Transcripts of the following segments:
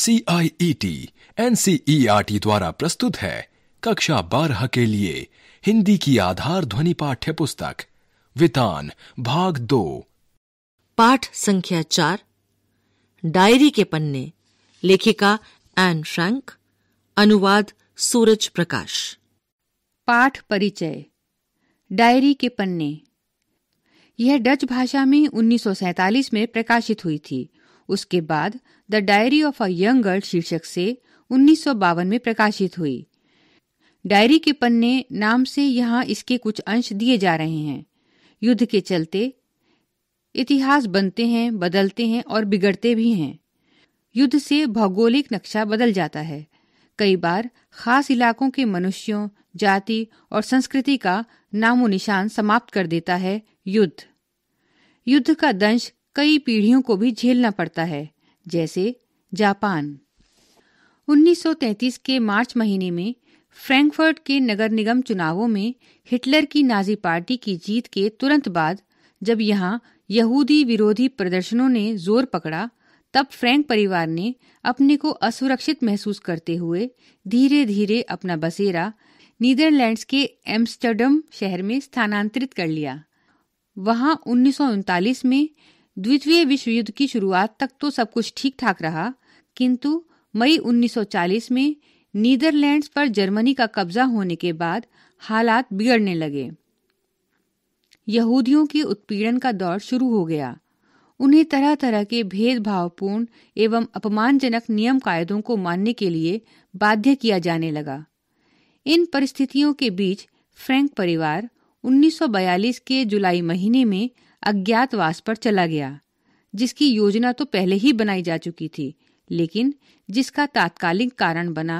C I E T N C E R T द्वारा प्रस्तुत है कक्षा बारह के लिए हिंदी की आधार ध्वनि पाठ्य पुस्तक वितान भाग दो पाठ संख्या चार डायरी के पन्ने लेखिका एन फ्रैंक अनुवाद सूरज प्रकाश पाठ परिचय डायरी के पन्ने यह डच भाषा में 1947 में प्रकाशित हुई थी उसके बाद the diary of a young girl शीर्षक से उन्नीस में प्रकाशित हुई डायरी के पन्ने नाम से यहाँ इसके कुछ अंश दिए जा रहे हैं युद्ध के चलते इतिहास बनते हैं बदलते हैं और बिगड़ते भी हैं युद्ध से भौगोलिक नक्शा बदल जाता है कई बार खास इलाकों के मनुष्यों जाति और संस्कृति का नामो निशान समाप्त कर देता है युद्ध युद्ध का दंश कई पीढ़ियों को भी झेलना पड़ता है जैसे जापान 1933 के मार्च महीने में फ्रैंकफर्ट के नगर निगम चुनावों में हिटलर की नाजी पार्टी की जीत के तुरंत बाद जब यहाँ यहूदी विरोधी प्रदर्शनों ने जोर पकड़ा तब फ्रैंक परिवार ने अपने को असुरक्षित महसूस करते हुए धीरे धीरे अपना बसेरा नीदरलैंड्स के एम्स्टर्डम शहर में स्थानांतरित कर लिया वहाँ उन्नीस में द्वितीय विश्व युद्ध की शुरुआत तक तो सब कुछ ठीक ठाक रहा किंतु मई 1940 में नीदरलैंड्स पर जर्मनी का कब्जा होने के बाद हालात बिगड़ने लगे यहूदियों के उत्पीड़न का दौर शुरू हो गया उन्हें तरह तरह के भेदभावपूर्ण एवं अपमानजनक नियम कायदों को मानने के लिए बाध्य किया जाने लगा इन परिस्थितियों के बीच फ्रैंक परिवार 1942 के जुलाई महीने में अज्ञातवास पर चला गया जिसकी योजना तो पहले ही बनाई जा चुकी थी लेकिन जिसका तात्कालिक कारण बना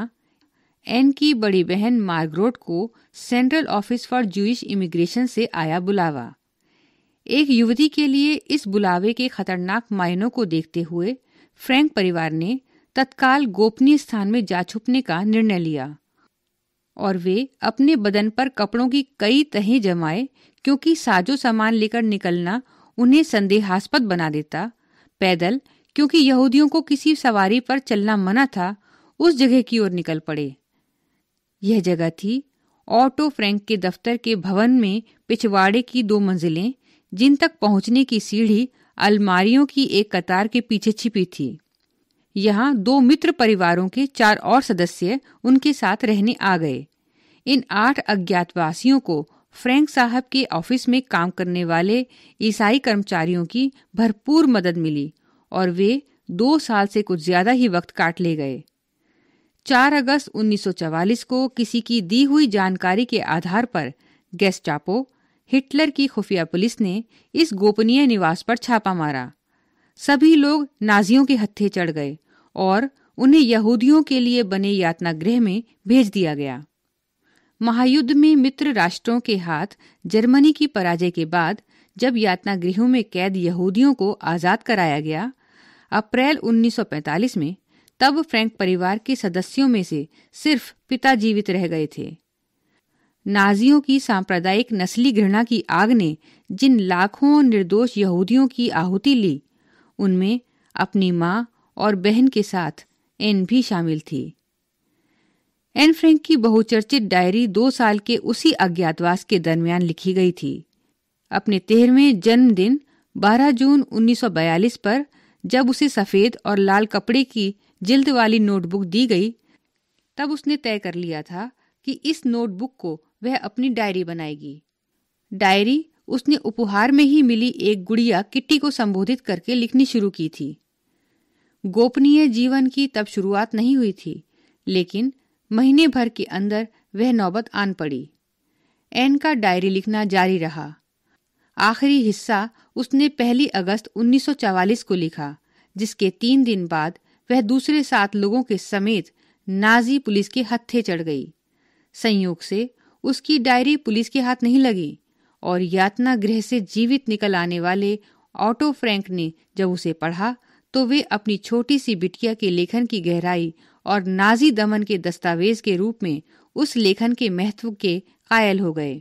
एन की बड़ी बहन मार्गरोट को central office for Jewish immigration से आया बुलावा एक युवती के लिए इस बुलावे के खतरनाक मायनों को देखते हुए फ्रैंक परिवार ने तत्काल गोपनीय स्थान में जा छुपने का निर्णय लिया और वे अपने बदन पर कपड़ों की कई तहें जमाए क्योंकि साजो सामान लेकर निकलना उन्हें संदेहास्पद बना देता पैदल क्योंकि यहूदियों को किसी सवारी पर चलना मना था उस जगह की ओर निकल पड़े यह जगह थी ऑटो फ्रैंक के दफ्तर के भवन में पिछवाड़े की दो मंजिलें जिन तक पहुंचने की सीढ़ी अलमारियों की एक कतार के पीछे छिपी थी यहाँ दो मित्र परिवारों के चार और सदस्य उनके साथ रहने आ गए इन आठ अज्ञातवासियों को फ्रैंक साहब के ऑफिस में काम करने वाले ईसाई कर्मचारियों की भरपूर मदद मिली और वे दो साल से कुछ ज्यादा ही वक्त काट ले गए 4 अगस्त 1944 को किसी की दी हुई जानकारी के आधार पर गेस्टापो हिटलर की खुफिया पुलिस ने इस गोपनीय निवास पर छापा मारा सभी लोग नाजियों के हत्थे चढ़ गए और उन्हें यहूदियों के लिए बने यातना गृह में भेज दिया गया महायुद्ध में मित्र राष्ट्रों के हाथ जर्मनी की पराजय के बाद जब यातना गृहों में कैद यहूदियों को आज़ाद कराया गया अप्रैल 1945 में तब फ्रैंक परिवार के सदस्यों में से सिर्फ पिता जीवित रह गए थे नाजियों की सांप्रदायिक नस्ली घृणा की आग ने जिन लाखों निर्दोष यहूदियों की आहुति ली उनमें अपनी माँ और बहन के साथ एन भी शामिल थी एन फ्रैंक की बहुचर्चित डायरी दो साल के उसी अज्ञातवास के दरमियान लिखी गई थी अपने तेरहवें जन्मदिन 12 जून 1942 पर जब उसे सफ़ेद और लाल कपड़े की जिल्द वाली नोटबुक दी गई तब उसने तय कर लिया था कि इस नोटबुक को वह अपनी डायरी बनाएगी डायरी उसने उपहार में ही मिली एक गुड़िया किट्टी को संबोधित करके लिखनी शुरू की थी गोपनीय जीवन की तब शुरुआत नहीं हुई थी लेकिन महीने भर के अंदर वह नौबत आन पड़ी एन का डायरी लिखना जारी रहा आखिरी हिस्सा उसने पहली अगस्त 1944 को लिखा जिसके तीन दिन बाद वह दूसरे सात लोगों के समेत नाजी पुलिस के हत्थे चढ़ गई संयोग से उसकी डायरी पुलिस के हाथ नहीं लगी और यातना गृह से जीवित निकल आने वाले ऑटो फ्रैंक ने जब उसे पढ़ा तो वे अपनी छोटी सी बिटिया के लेखन की गहराई और नाजी दमन के दस्तावेज के रूप में उस लेखन के महत्व के कायल हो गए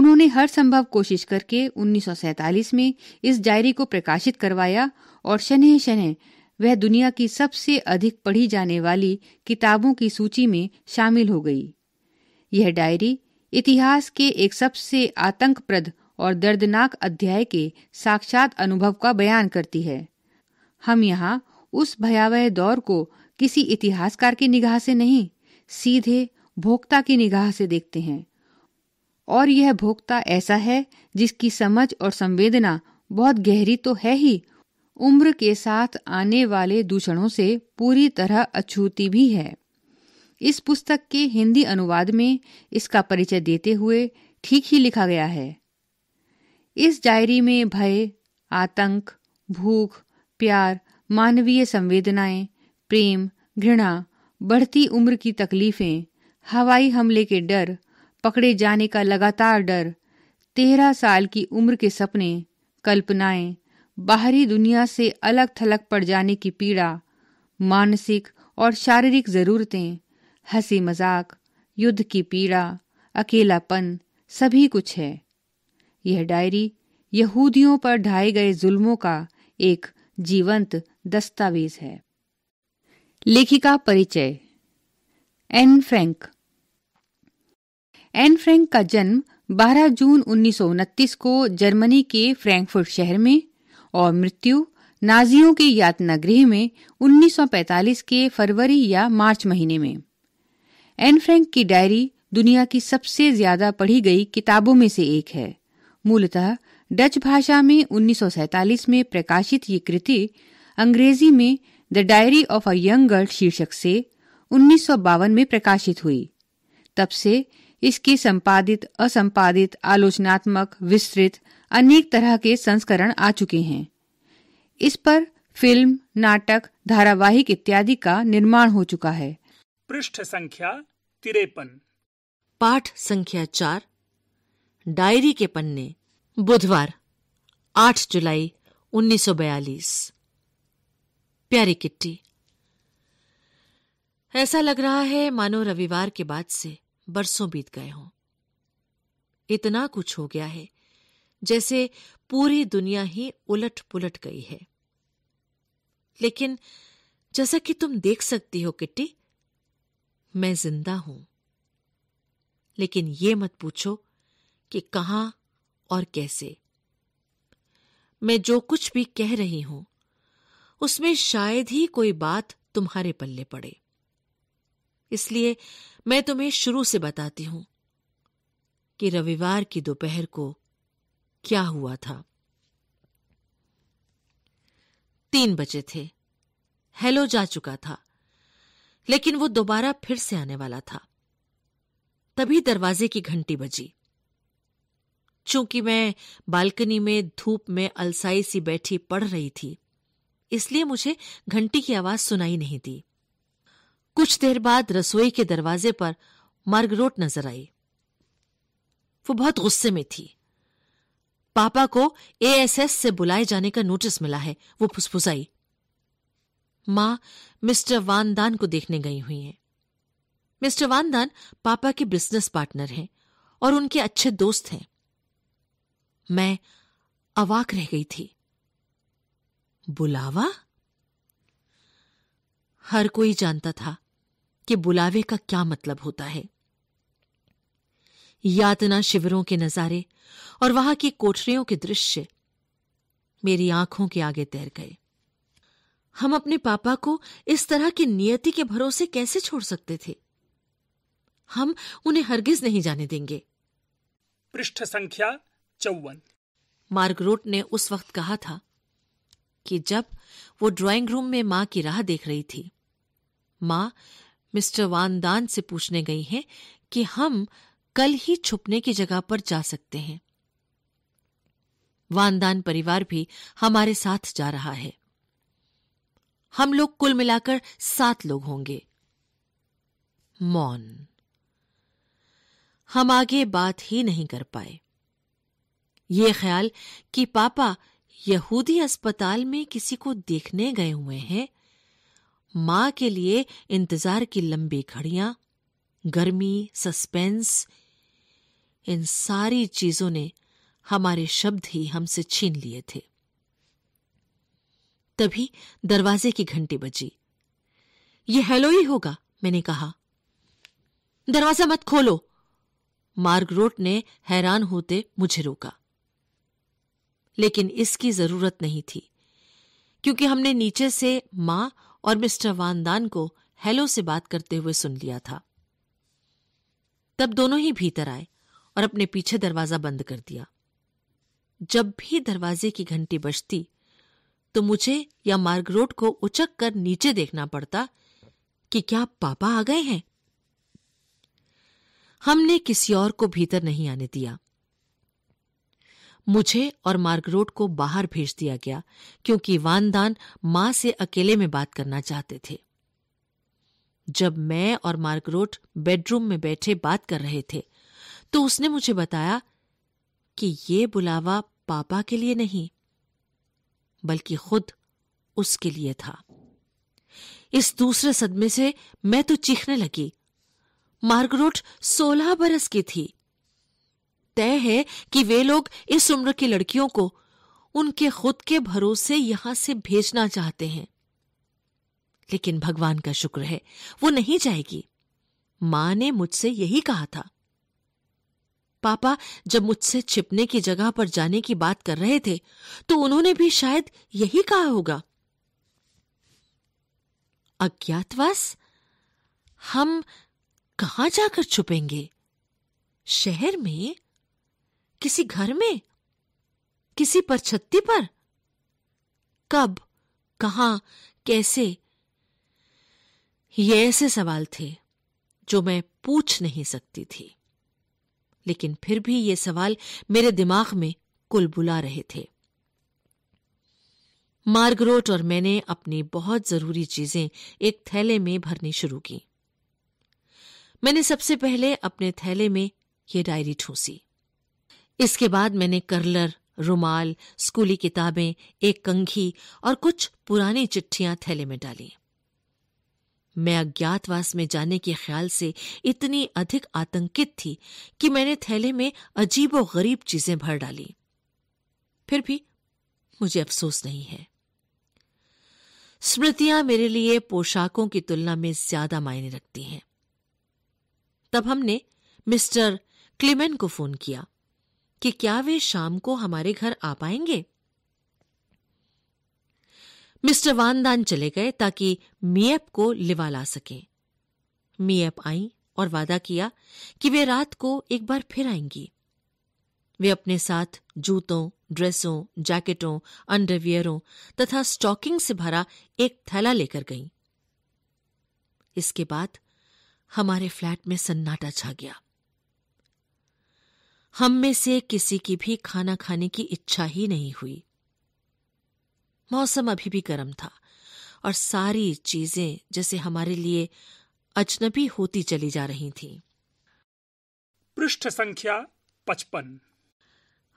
उन्होंने हर संभव कोशिश करके 1947 में इस डायरी को प्रकाशित करवाया और शनह शनह वह दुनिया की सबसे अधिक पढ़ी जाने वाली किताबों की सूची में शामिल हो गई यह डायरी इतिहास के एक सबसे आतंकप्रद और दर्दनाक अध्याय के साक्षात अनुभव का बयान करती है हम यहाँ उस भयावह दौर को किसी इतिहासकार की निगाह से नहीं सीधे भोक्ता की निगाह से देखते हैं और यह भोक्ता ऐसा है जिसकी समझ और संवेदना बहुत गहरी तो है ही उम्र के साथ आने वाले दूषणों से पूरी तरह अछूती भी है इस पुस्तक के हिंदी अनुवाद में इसका परिचय देते हुए ठीक ही लिखा गया है इस डायरी में भय आतंक भूख प्यार मानवीय संवेदनाएं प्रेम घृणा बढ़ती उम्र की तकलीफें हवाई हमले के डर पकड़े जाने का लगातार डर तेरह साल की उम्र के सपने कल्पनाएं बाहरी दुनिया से अलग थलग पड़ जाने की पीड़ा मानसिक और शारीरिक ज़रूरतें हंसी मजाक युद्ध की पीड़ा अकेलापन सभी कुछ है यह डायरी यहूदियों पर ढाए गए जुल्मों का एक जीवंत दस्तावेज है लेखिका परिचय एन फ्रैंक एन फ्रैंक का जन्म 12 जून उन्नीस को जर्मनी के फ्रैंकफुर्ट शहर में और मृत्यु नाजियों के यातना गृह में 1945 के फरवरी या मार्च महीने में एन फ्रैंक की डायरी दुनिया की सबसे ज्यादा पढ़ी गई किताबों में से एक है मूलतः डच भाषा में 1947 में प्रकाशित ये कृति अंग्रेजी में the diary of a young girl शीर्षक से उन्नीस में प्रकाशित हुई तब से इसके संपादित असंपादित आलोचनात्मक विस्तृत अनेक तरह के संस्करण आ चुके हैं इस पर फिल्म नाटक धारावाहिक इत्यादि का निर्माण हो चुका है पृष्ठ संख्या तिरपन पाठ संख्या चार डायरी के पन्ने बुधवार 8 जुलाई 1942 प्यारी किट्टी ऐसा लग रहा है मानो रविवार के बाद से बरसों बीत गए हों इतना कुछ हो गया है जैसे पूरी दुनिया ही उलट पुलट गई है लेकिन जैसा कि तुम देख सकती हो किट्टी मैं जिंदा हूं लेकिन यह मत पूछो कि कहां और कैसे मैं जो कुछ भी कह रही हूं उसमें शायद ही कोई बात तुम्हारे पल्ले पड़े इसलिए मैं तुम्हें शुरू से बताती हूं कि रविवार की दोपहर को क्या हुआ था तीन बजे थे हेलो जा चुका था लेकिन वो दोबारा फिर से आने वाला था तभी दरवाजे की घंटी बजी चूंकि मैं बालकनी में धूप में अलसाई सी बैठी पढ़ रही थी इसलिए मुझे घंटी की आवाज सुनाई नहीं दी कुछ देर बाद रसोई के दरवाजे पर मार्गरोट नजर आई वो बहुत गुस्से में थी पापा को एएसएस से बुलाए जाने का नोटिस मिला है वो फुसफुसाई मां मिस्टर वानदान को देखने गई हुई हैं मिस्टर वानदान पापा के बिजनेस पार्टनर हैं और उनके अच्छे दोस्त हैं मैं अवाक रह गई थी बुलावा हर कोई जानता था कि बुलावे का क्या मतलब होता है यातना शिविरों के नजारे और वहां की कोठरियों के दृश्य मेरी आंखों के आगे तैर गए हम अपने पापा को इस तरह की नियति के भरोसे कैसे छोड़ सकते थे हम उन्हें हरगिज नहीं जाने देंगे पृष्ठ संख्या चौवन मार्गरोट ने उस वक्त कहा था कि जब वो ड्राइंग रूम में मां की राह देख रही थी मां मिस्टर वानदान से पूछने गई हैं कि हम कल ही छुपने की जगह पर जा सकते हैं वानदान परिवार भी हमारे साथ जा रहा है हम लोग कुल मिलाकर सात लोग होंगे मौन हम आगे बात ही नहीं कर पाए ये ख्याल कि पापा यहूदी अस्पताल में किसी को देखने गए हुए हैं मां के लिए इंतजार की लंबी घड़ियां गर्मी सस्पेंस इन सारी चीजों ने हमारे शब्द ही हमसे छीन लिए थे तभी दरवाजे की घंटी बजी ये हेलो ही होगा मैंने कहा दरवाजा मत खोलो मार्गरोट ने हैरान होते मुझे रोका लेकिन इसकी जरूरत नहीं थी क्योंकि हमने नीचे से मां और मिस्टर वानदान को हेलो से बात करते हुए सुन लिया था तब दोनों ही भीतर आए और अपने पीछे दरवाजा बंद कर दिया जब भी दरवाजे की घंटी बजती तो मुझे या रोड को उचक कर नीचे देखना पड़ता कि क्या पापा आ गए हैं हमने किसी और को भीतर नहीं आने दिया मुझे और मार्गरोट को बाहर भेज दिया गया क्योंकि वानदान मां से अकेले में बात करना चाहते थे जब मैं और मार्गरोट बेडरूम में बैठे बात कर रहे थे तो उसने मुझे बताया कि ये बुलावा पापा के लिए नहीं बल्कि खुद उसके लिए था इस दूसरे सदमे से मैं तो चीखने लगी मार्गरोट सोलह बरस की थी तय है कि वे लोग इस उम्र की लड़कियों को उनके खुद के भरोसे यहां से भेजना चाहते हैं लेकिन भगवान का शुक्र है वो नहीं जाएगी मां ने मुझसे यही कहा था पापा जब मुझसे छिपने की जगह पर जाने की बात कर रहे थे तो उन्होंने भी शायद यही कहा होगा अज्ञातवास हम कहां जाकर छुपेंगे शहर में किसी घर में किसी पर छत्ती पर कब कहा कैसे ये ऐसे सवाल थे जो मैं पूछ नहीं सकती थी लेकिन फिर भी ये सवाल मेरे दिमाग में कुल बुला रहे थे मार्गरोट और मैंने अपनी बहुत जरूरी चीजें एक थैले में भरनी शुरू की मैंने सबसे पहले अपने थैले में ये डायरी ठूसी इसके बाद मैंने कर्लर रुमाल स्कूली किताबें एक कंघी और कुछ पुरानी चिट्ठियां थैले में डाली मैं अज्ञातवास में जाने के ख्याल से इतनी अधिक आतंकित थी कि मैंने थैले में अजीब और गरीब चीजें भर डाली फिर भी मुझे अफसोस नहीं है स्मृतियां मेरे लिए पोशाकों की तुलना में ज्यादा मायने रखती हैं तब हमने मिस्टर क्लिमेन को फोन किया कि क्या वे शाम को हमारे घर आ पाएंगे मिस्टर वानदान चले गए ताकि मियप को लिवा ला सके मियप आई और वादा किया कि वे रात को एक बार फिर आएंगी वे अपने साथ जूतों ड्रेसों जैकेटों अंडरवियरों तथा स्टॉकिंग से भरा एक थैला लेकर गईं। इसके बाद हमारे फ्लैट में सन्नाटा छा गया हम में से किसी की भी खाना खाने की इच्छा ही नहीं हुई मौसम अभी भी गर्म था और सारी चीजें जैसे हमारे लिए अजनबी होती चली जा रही थीं। पृष्ठ संख्या पचपन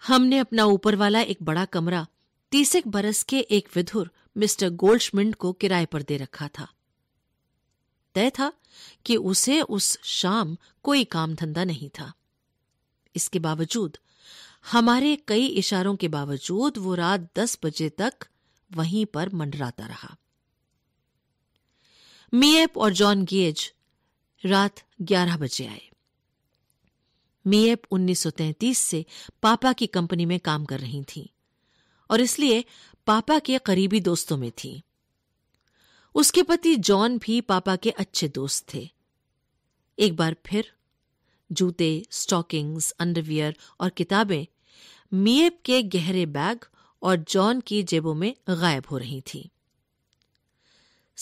हमने अपना ऊपर वाला एक बड़ा कमरा तीसक बरस के एक विधुर मिस्टर गोल्डमिंड को किराए पर दे रखा था तय था कि उसे उस शाम कोई काम धंधा नहीं था इसके बावजूद हमारे कई इशारों के बावजूद वो रात दस बजे तक वहीं पर मंडराता रहा मीएप और जॉन गेज रात ग्यारह बजे आए मीएप 1933 से पापा की कंपनी में काम कर रही थी और इसलिए पापा के करीबी दोस्तों में थी उसके पति जॉन भी पापा के अच्छे दोस्त थे एक बार फिर जूते स्टॉकिंग्स अंडरवियर और किताबें मियब के गहरे बैग और जॉन की जेबों में गायब हो रही थी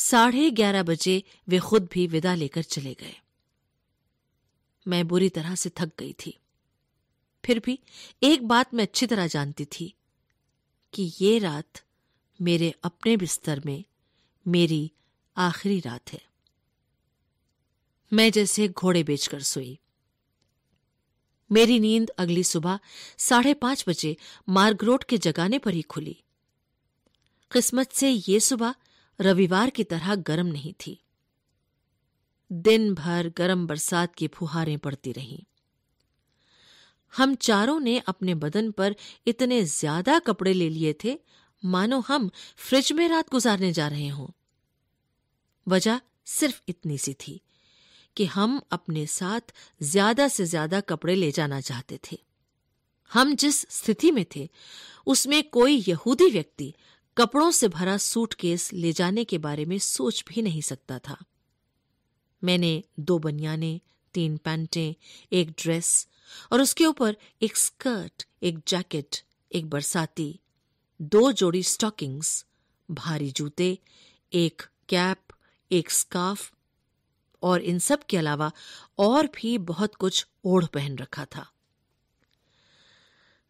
साढ़े ग्यारह बजे वे खुद भी विदा लेकर चले गए मैं बुरी तरह से थक गई थी फिर भी एक बात मैं अच्छी तरह जानती थी कि ये रात मेरे अपने बिस्तर में मेरी आखिरी रात है मैं जैसे घोड़े बेचकर सोई मेरी नींद अगली सुबह साढ़े पांच बजे मार्गरोड के जगाने पर ही खुली किस्मत से ये सुबह रविवार की तरह गर्म नहीं थी दिन भर गर्म बरसात की फुहारें पड़ती रहीं हम चारों ने अपने बदन पर इतने ज्यादा कपड़े ले लिए थे मानो हम फ्रिज में रात गुजारने जा रहे हों वजह सिर्फ इतनी सी थी कि हम अपने साथ ज्यादा से ज्यादा कपड़े ले जाना चाहते थे हम जिस स्थिति में थे उसमें कोई यहूदी व्यक्ति कपड़ों से भरा सूटकेस ले जाने के बारे में सोच भी नहीं सकता था मैंने दो बनियाने तीन पैंटें एक ड्रेस और उसके ऊपर एक स्कर्ट एक जैकेट एक बरसाती दो जोड़ी स्टॉकिंग्स भारी जूते एक कैप एक स्काफ और इन सब के अलावा और भी बहुत कुछ ओढ़ पहन रखा था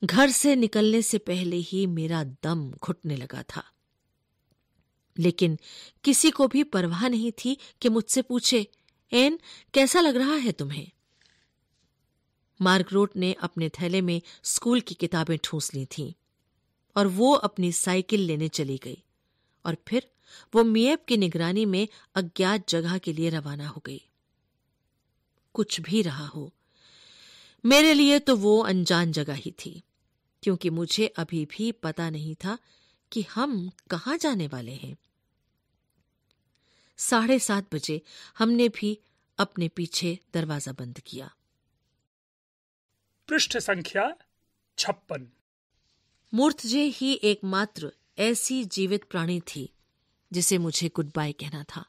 घर से निकलने से पहले ही मेरा दम घुटने लगा था लेकिन किसी को भी परवाह नहीं थी कि मुझसे पूछे एन कैसा लग रहा है तुम्हें मार्गरोट ने अपने थैले में स्कूल की किताबें ठूस ली थीं और वो अपनी साइकिल लेने चली गई और फिर वो मियप की निगरानी में अज्ञात जगह के लिए रवाना हो गई कुछ भी रहा हो मेरे लिए तो वो अनजान जगह ही थी क्योंकि मुझे अभी भी पता नहीं था कि हम कहा जाने वाले हैं साढ़े सात बजे हमने भी अपने पीछे दरवाजा बंद किया पृष्ठ संख्या छप्पन मूर्तजे ही एकमात्र ऐसी जीवित प्राणी थी जिसे मुझे गुड बाय कहना था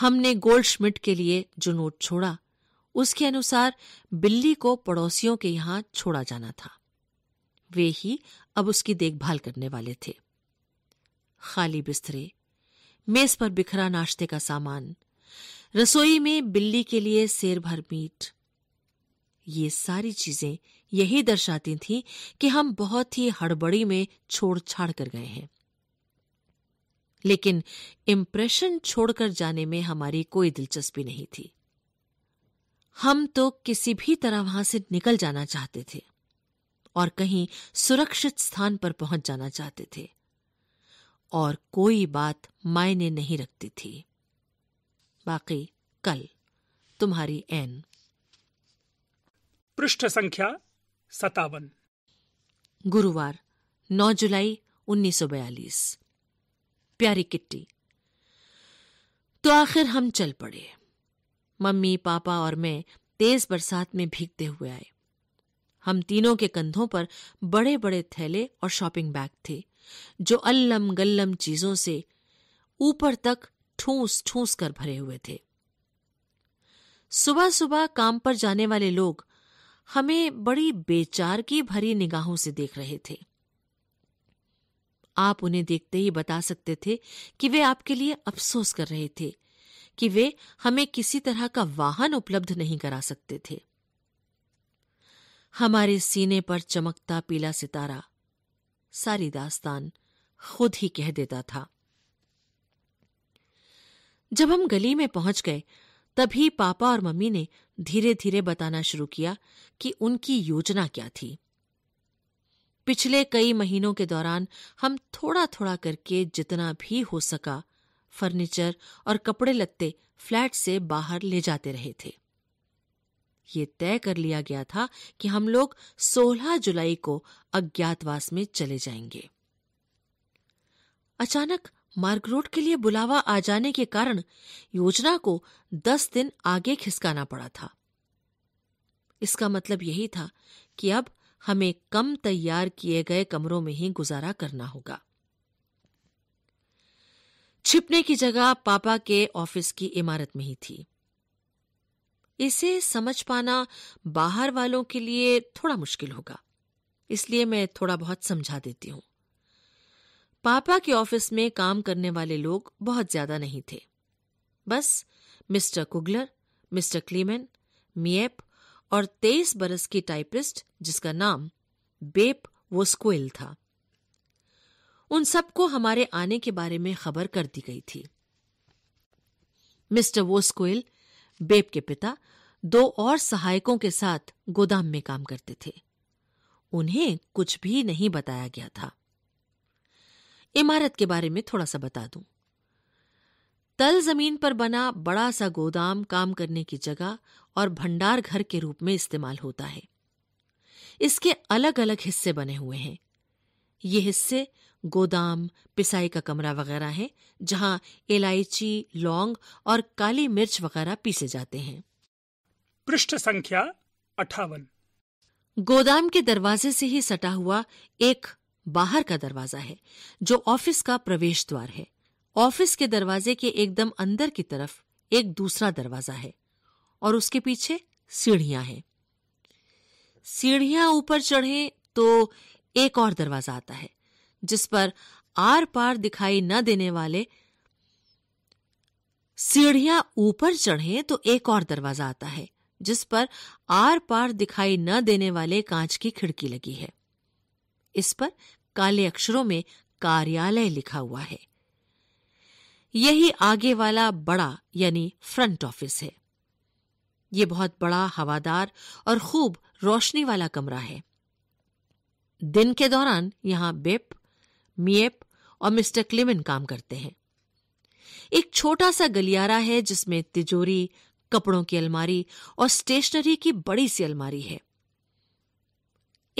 हमने गोल्ड श्मिट के लिए जो नोट छोड़ा उसके अनुसार बिल्ली को पड़ोसियों के यहां छोड़ा जाना था वे ही अब उसकी देखभाल करने वाले थे खाली बिस्तरे मेज पर बिखरा नाश्ते का सामान रसोई में बिल्ली के लिए शेर भर मीट ये सारी चीजें यही दर्शाती थीं कि हम बहुत ही हड़बड़ी में छोड़ छाड़ कर गए हैं लेकिन इम्प्रेशन छोड़कर जाने में हमारी कोई दिलचस्पी नहीं थी हम तो किसी भी तरह वहां से निकल जाना चाहते थे और कहीं सुरक्षित स्थान पर पहुंच जाना चाहते थे और कोई बात मायने नहीं रखती थी बाकी कल तुम्हारी एन पृष्ठ संख्या सतावन गुरुवार 9 जुलाई 1942 प्यारी किट्टी तो आखिर हम चल पड़े मम्मी पापा और मैं तेज बरसात में भीगते हुए आए हम तीनों के कंधों पर बड़े बड़े थैले और शॉपिंग बैग थे जो अल्लम गल्लम चीजों से ऊपर तक ठूस ठूस कर भरे हुए थे सुबह सुबह काम पर जाने वाले लोग हमें बड़ी बेचारगी भरी निगाहों से देख रहे थे आप उन्हें देखते ही बता सकते थे कि वे आपके लिए अफसोस कर रहे थे कि वे हमें किसी तरह का वाहन उपलब्ध नहीं करा सकते थे हमारे सीने पर चमकता पीला सितारा सारी दास्तान खुद ही कह देता था जब हम गली में पहुंच गए तभी पापा और मम्मी ने धीरे धीरे बताना शुरू किया कि उनकी योजना क्या थी पिछले कई महीनों के दौरान हम थोड़ा थोड़ा करके जितना भी हो सका फर्नीचर और कपड़े लत्ते फ्लैट से बाहर ले जाते रहे थे ये तय कर लिया गया था कि हम लोग 16 जुलाई को अज्ञातवास में चले जाएंगे अचानक रोड के लिए बुलावा आ जाने के कारण योजना को 10 दिन आगे खिसकाना पड़ा था इसका मतलब यही था कि अब हमें कम तैयार किए गए कमरों में ही गुजारा करना होगा छिपने की जगह पापा के ऑफिस की इमारत में ही थी इसे समझ पाना बाहर वालों के लिए थोड़ा मुश्किल होगा इसलिए मैं थोड़ा बहुत समझा देती हूं पापा के ऑफिस में काम करने वाले लोग बहुत ज्यादा नहीं थे बस mister Kugler mister Kleiman Miep और तेईस बरस की टाइपिस्ट जिसका नाम बेप वोस्कोइल था उन सबको हमारे आने के बारे में खबर कर दी गई थी मिस्टर वोस्कोइल बेप के पिता दो और सहायकों के साथ गोदाम में काम करते थे उन्हें कुछ भी नहीं बताया गया था इमारत के बारे में थोड़ा सा बता दूं तल जमीन पर बना बड़ा सा गोदाम काम करने की जगह और भंडार घर के रूप में इस्तेमाल होता है इसके अलग अलग हिस्से बने हुए हैं ये हिस्से गोदाम पिसाई का कमरा वगैरह है जहां इलायची लौंग और काली मिर्च वगैरह पीसे जाते हैं पृष्ठ संख्या अठावन गोदाम के दरवाजे से ही सटा हुआ एक बाहर का दरवाजा है जो ऑफिस का प्रवेश द्वार है ऑफिस के दरवाजे के एकदम अंदर की तरफ एक दूसरा दरवाजा है और उसके पीछे सीढ़ियां हैं सीढ़ियां ऊपर चढ़े तो एक और दरवाजा आता है जिस पर आर पार दिखाई न देने वाले सीढ़ियां ऊपर चढ़े तो एक और दरवाजा आता है जिस पर आर पार दिखाई न देने वाले कांच की खिड़की लगी है इस पर काले अक्षरों में कार्यालय लिखा हुआ है यही आगे वाला बड़ा यानी फ्रंट ऑफिस है ये बहुत बड़ा हवादार और खूब रोशनी वाला कमरा है दिन के दौरान यहां बेप मियप और मिस्टर क्लिमिन काम करते हैं एक छोटा सा गलियारा है जिसमें तिजोरी कपड़ों की अलमारी और स्टेशनरी की बड़ी सी अलमारी है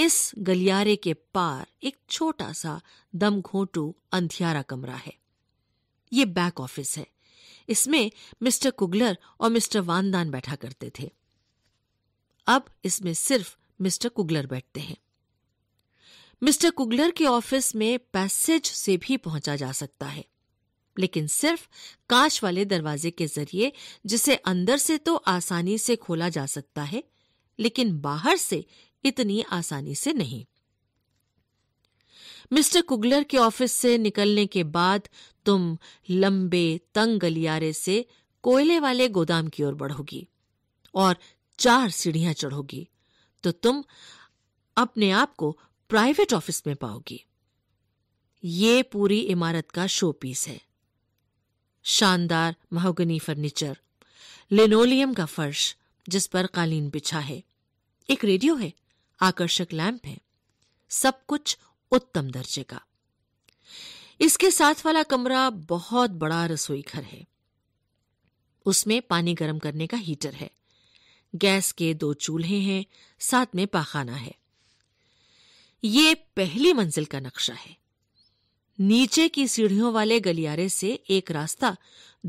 इस गलियारे के पार एक छोटा सा दम घोटू अंधियारा कमरा है ये बैक ऑफिस है इसमें मिस्टर कुगलर और मिस्टर वानदान बैठा करते थे अब इसमें सिर्फ मिस्टर कुगलर बैठते हैं मिस्टर कुगलर के ऑफिस में पैसेज से भी पहुंचा जा सकता है लेकिन सिर्फ कांच वाले दरवाजे के जरिए जिसे अंदर से तो आसानी से खोला जा सकता है लेकिन बाहर से इतनी आसानी से नहीं मिस्टर कुगलर के ऑफिस से निकलने के बाद तुम लंबे तंग गलियारे से कोयले वाले गोदाम की ओर बढ़ोगी और चार सीढ़ियां चढ़ोगी तो तुम अपने आप को प्राइवेट ऑफिस में पाओगी ये पूरी इमारत का शो पीस है शानदार महोगनी फर्नीचर लिनोलियम का फर्श जिस पर कालीन बिछा है एक रेडियो है आकर्षक लैंप है सब कुछ उत्तम दर्जे का इसके साथ वाला कमरा बहुत बड़ा रसोई घर है उसमें पानी गर्म करने का हीटर है गैस के दो चूल्हे हैं साथ में पाखाना है ये पहली मंजिल का नक्शा है नीचे की सीढ़ियों वाले गलियारे से एक रास्ता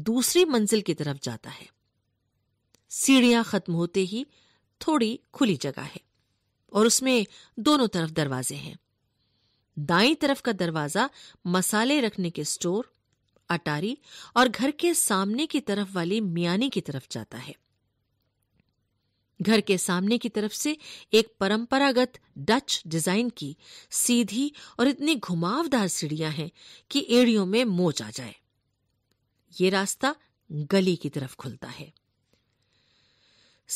दूसरी मंजिल की तरफ जाता है सीढ़ियां खत्म होते ही थोड़ी खुली जगह है और उसमें दोनों तरफ दरवाजे हैं दाई तरफ का दरवाजा मसाले रखने के स्टोर अटारी और घर के सामने की तरफ वाली मियानी की तरफ जाता है घर के सामने की तरफ से एक परंपरागत डच डिजाइन की सीधी और इतनी घुमावदार सीढ़ियां हैं कि एड़ियों में मोच आ जाए ये रास्ता गली की तरफ खुलता है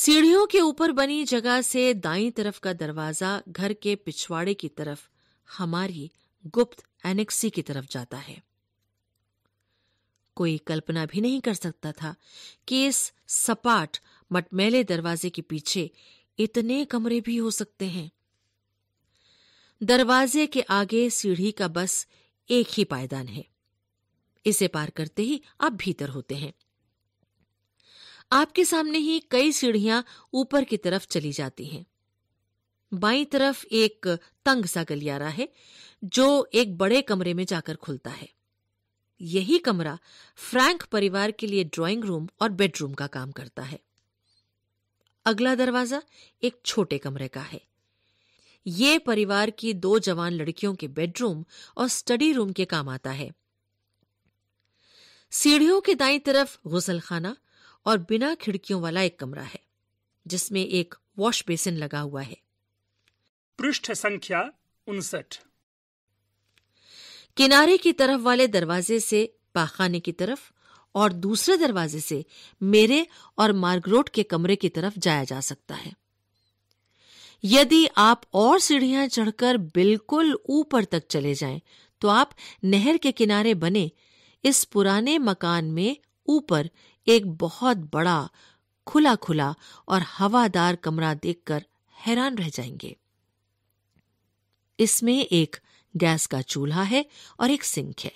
सीढ़ियों के ऊपर बनी जगह से दाई तरफ का दरवाजा घर के पिछवाड़े की तरफ हमारी गुप्त एनेक्सी की तरफ जाता है कोई कल्पना भी नहीं कर सकता था कि इस सपाट मटमैले दरवाजे के पीछे इतने कमरे भी हो सकते हैं दरवाजे के आगे सीढ़ी का बस एक ही पायदान है इसे पार करते ही आप भीतर होते हैं आपके सामने ही कई सीढ़ियां ऊपर की तरफ चली जाती हैं बाई तरफ एक तंग सा गलियारा है जो एक बड़े कमरे में जाकर खुलता है यही कमरा फ्रैंक परिवार के लिए ड्राइंग रूम और बेडरूम का काम करता है अगला दरवाजा एक छोटे कमरे का है ये परिवार की दो जवान लड़कियों के बेडरूम और स्टडी रूम के काम आता है सीढ़ियों के दाई तरफ गुसलखाना और बिना खिड़कियों वाला एक कमरा है जिसमें एक वॉश बेसिन लगा हुआ है पृष्ठ संख्या उनसठ किनारे की तरफ वाले दरवाजे से पाखाने की तरफ और दूसरे दरवाजे से मेरे और मार्गरोट के कमरे की तरफ जाया जा सकता है यदि आप और सीढ़ियां चढ़कर बिल्कुल ऊपर तक चले जाएं, तो आप नहर के किनारे बने इस पुराने मकान में ऊपर एक बहुत बड़ा खुला खुला और हवादार कमरा देखकर हैरान रह जाएंगे इसमें एक गैस का चूल्हा है और एक सिंक है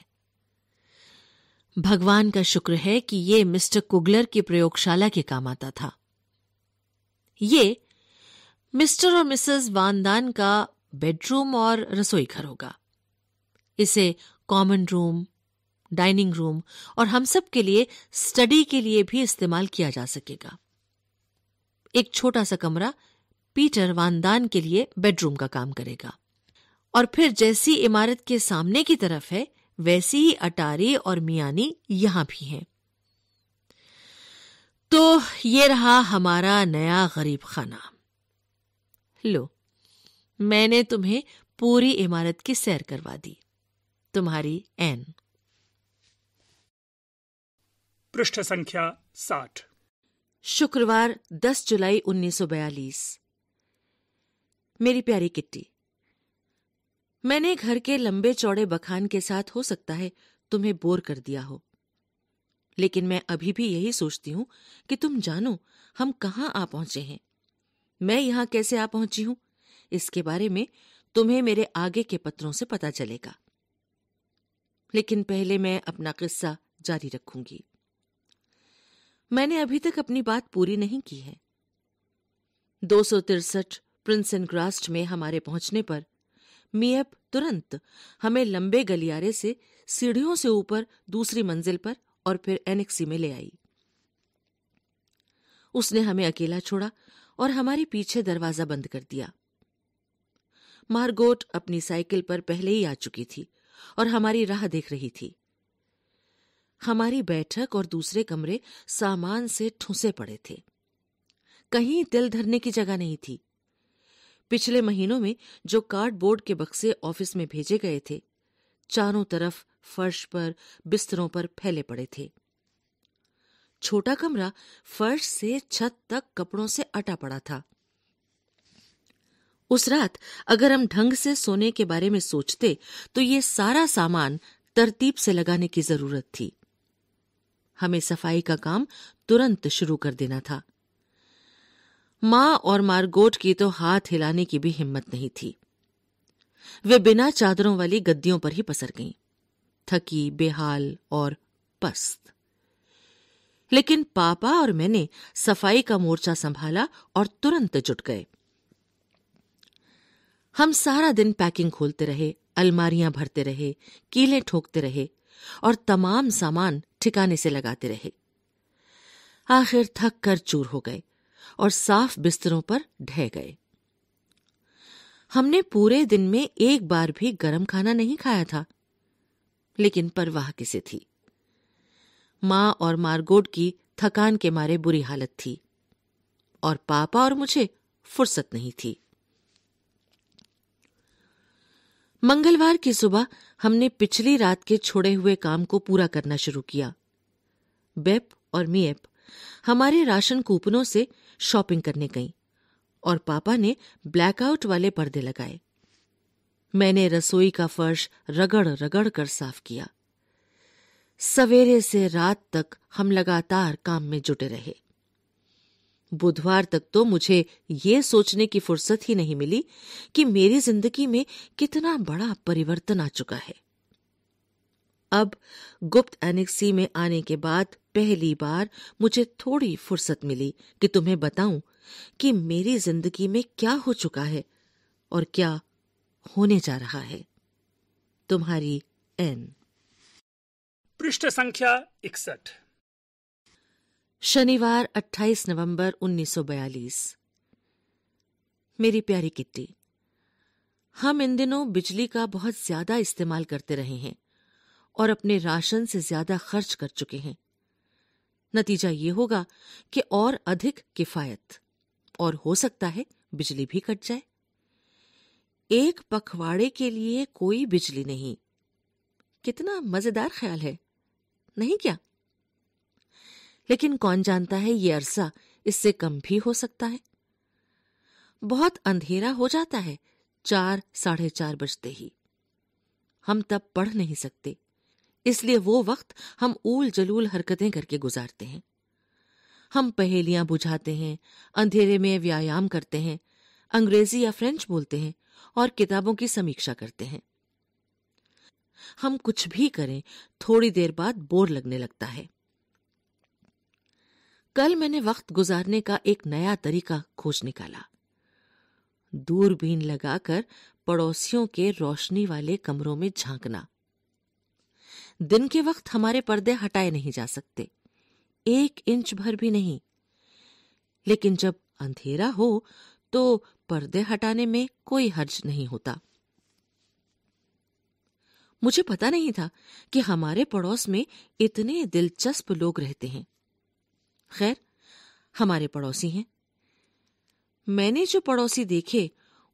भगवान का शुक्र है कि ये मिस्टर कुगलर की प्रयोगशाला के काम आता था ये मिस्टर और मिसेस वानदान का बेडरूम और रसोई घर होगा इसे कॉमन रूम डाइनिंग रूम और हम सब के लिए स्टडी के लिए भी इस्तेमाल किया जा सकेगा एक छोटा सा कमरा पीटर वानदान के लिए बेडरूम का काम करेगा और फिर जैसी इमारत के सामने की तरफ है वैसी ही अटारी और मियानी यहां भी है तो ये रहा हमारा नया गरीब खाना लो मैंने तुम्हें पूरी इमारत की सैर करवा दी तुम्हारी एन पृष्ठ संख्या साठ शुक्रवार 10 जुलाई 1942 मेरी प्यारी किट्टी मैंने घर के लंबे चौड़े बखान के साथ हो सकता है तुम्हें बोर कर दिया हो लेकिन मैं अभी भी यही सोचती हूं कि तुम जानो हम कहां आ पहुंचे हैं मैं यहां कैसे आ पहुंची हूं इसके बारे में तुम्हें मेरे आगे के पत्रों से पता चलेगा लेकिन पहले मैं अपना किस्सा जारी रखूंगी मैंने अभी तक अपनी बात पूरी नहीं की है दो सौ तिरसठ प्रिंस एंड ग्रास्ट में हमारे पहुंचने पर मियप तुरंत हमें लंबे गलियारे से सीढ़ियों से ऊपर दूसरी मंजिल पर और फिर एनेक्सी में ले आई उसने हमें अकेला छोड़ा और हमारे पीछे दरवाजा बंद कर दिया मार्गोट अपनी साइकिल पर पहले ही आ चुकी थी और हमारी राह देख रही थी हमारी बैठक और दूसरे कमरे सामान से ठूसे पड़े थे कहीं दिल धरने की जगह नहीं थी पिछले महीनों में जो कार्डबोर्ड के बक्से ऑफिस में भेजे गए थे चारों तरफ फर्श पर बिस्तरों पर फैले पड़े थे छोटा कमरा फर्श से छत तक कपड़ों से अटा पड़ा था उस रात अगर हम ढंग से सोने के बारे में सोचते तो ये सारा सामान तरतीब से लगाने की जरूरत थी हमें सफाई का काम तुरंत शुरू कर देना था मां और मारगोट की तो हाथ हिलाने की भी हिम्मत नहीं थी वे बिना चादरों वाली गद्दियों पर ही पसर गईं थकी बेहाल और पस्त लेकिन पापा और मैंने सफाई का मोर्चा संभाला और तुरंत जुट गए हम सारा दिन पैकिंग खोलते रहे अलमारियां भरते रहे कीले ठोकते रहे और तमाम सामान ठिकाने से लगाते रहे आखिर थक कर चूर हो गए और साफ बिस्तरों पर ढह गए हमने पूरे दिन में एक बार भी गर्म खाना नहीं खाया था लेकिन परवाह किसे थी मां और मार्गोट की थकान के मारे बुरी हालत थी और पापा और मुझे फुर्सत नहीं थी मंगलवार की सुबह हमने पिछली रात के छोड़े हुए काम को पूरा करना शुरू किया बेप और मियप हमारे राशन कूपनों से शॉपिंग करने गई और पापा ने ब्लैकआउट वाले पर्दे लगाए मैंने रसोई का फर्श रगड़ रगड़ कर साफ किया सवेरे से रात तक हम लगातार काम में जुटे रहे बुधवार तक तो मुझे ये सोचने की फुर्सत ही नहीं मिली कि मेरी जिंदगी में कितना बड़ा परिवर्तन आ चुका है अब गुप्त एनेक्सी में आने के बाद पहली बार मुझे थोड़ी फुर्सत मिली कि तुम्हें बताऊं कि मेरी जिंदगी में क्या हो चुका है और क्या होने जा रहा है तुम्हारी एन पृष्ठ संख्या इकसठ शनिवार 28 नवंबर 1942 मेरी प्यारी किट्टी हम इन दिनों बिजली का बहुत ज्यादा इस्तेमाल करते रहे हैं और अपने राशन से ज्यादा खर्च कर चुके हैं नतीजा ये होगा कि और अधिक किफायत और हो सकता है बिजली भी कट जाए एक पखवाड़े के लिए कोई बिजली नहीं कितना मजेदार ख्याल है नहीं क्या लेकिन कौन जानता है ये अरसा इससे कम भी हो सकता है बहुत अंधेरा हो जाता है चार साढ़े चार बजते ही हम तब पढ़ नहीं सकते इसलिए वो वक्त हम ऊल जलूल हरकतें करके गुजारते हैं हम पहेलियां बुझाते हैं अंधेरे में व्यायाम करते हैं अंग्रेजी या फ्रेंच बोलते हैं और किताबों की समीक्षा करते हैं हम कुछ भी करें थोड़ी देर बाद बोर लगने लगता है कल मैंने वक्त गुजारने का एक नया तरीका खोज निकाला दूरबीन लगाकर पड़ोसियों के रोशनी वाले कमरों में झांकना दिन के वक्त हमारे पर्दे हटाए नहीं जा सकते एक इंच भर भी नहीं लेकिन जब अंधेरा हो तो पर्दे हटाने में कोई हर्ज नहीं होता मुझे पता नहीं था कि हमारे पड़ोस में इतने दिलचस्प लोग रहते हैं खैर हमारे पड़ोसी हैं मैंने जो पड़ोसी देखे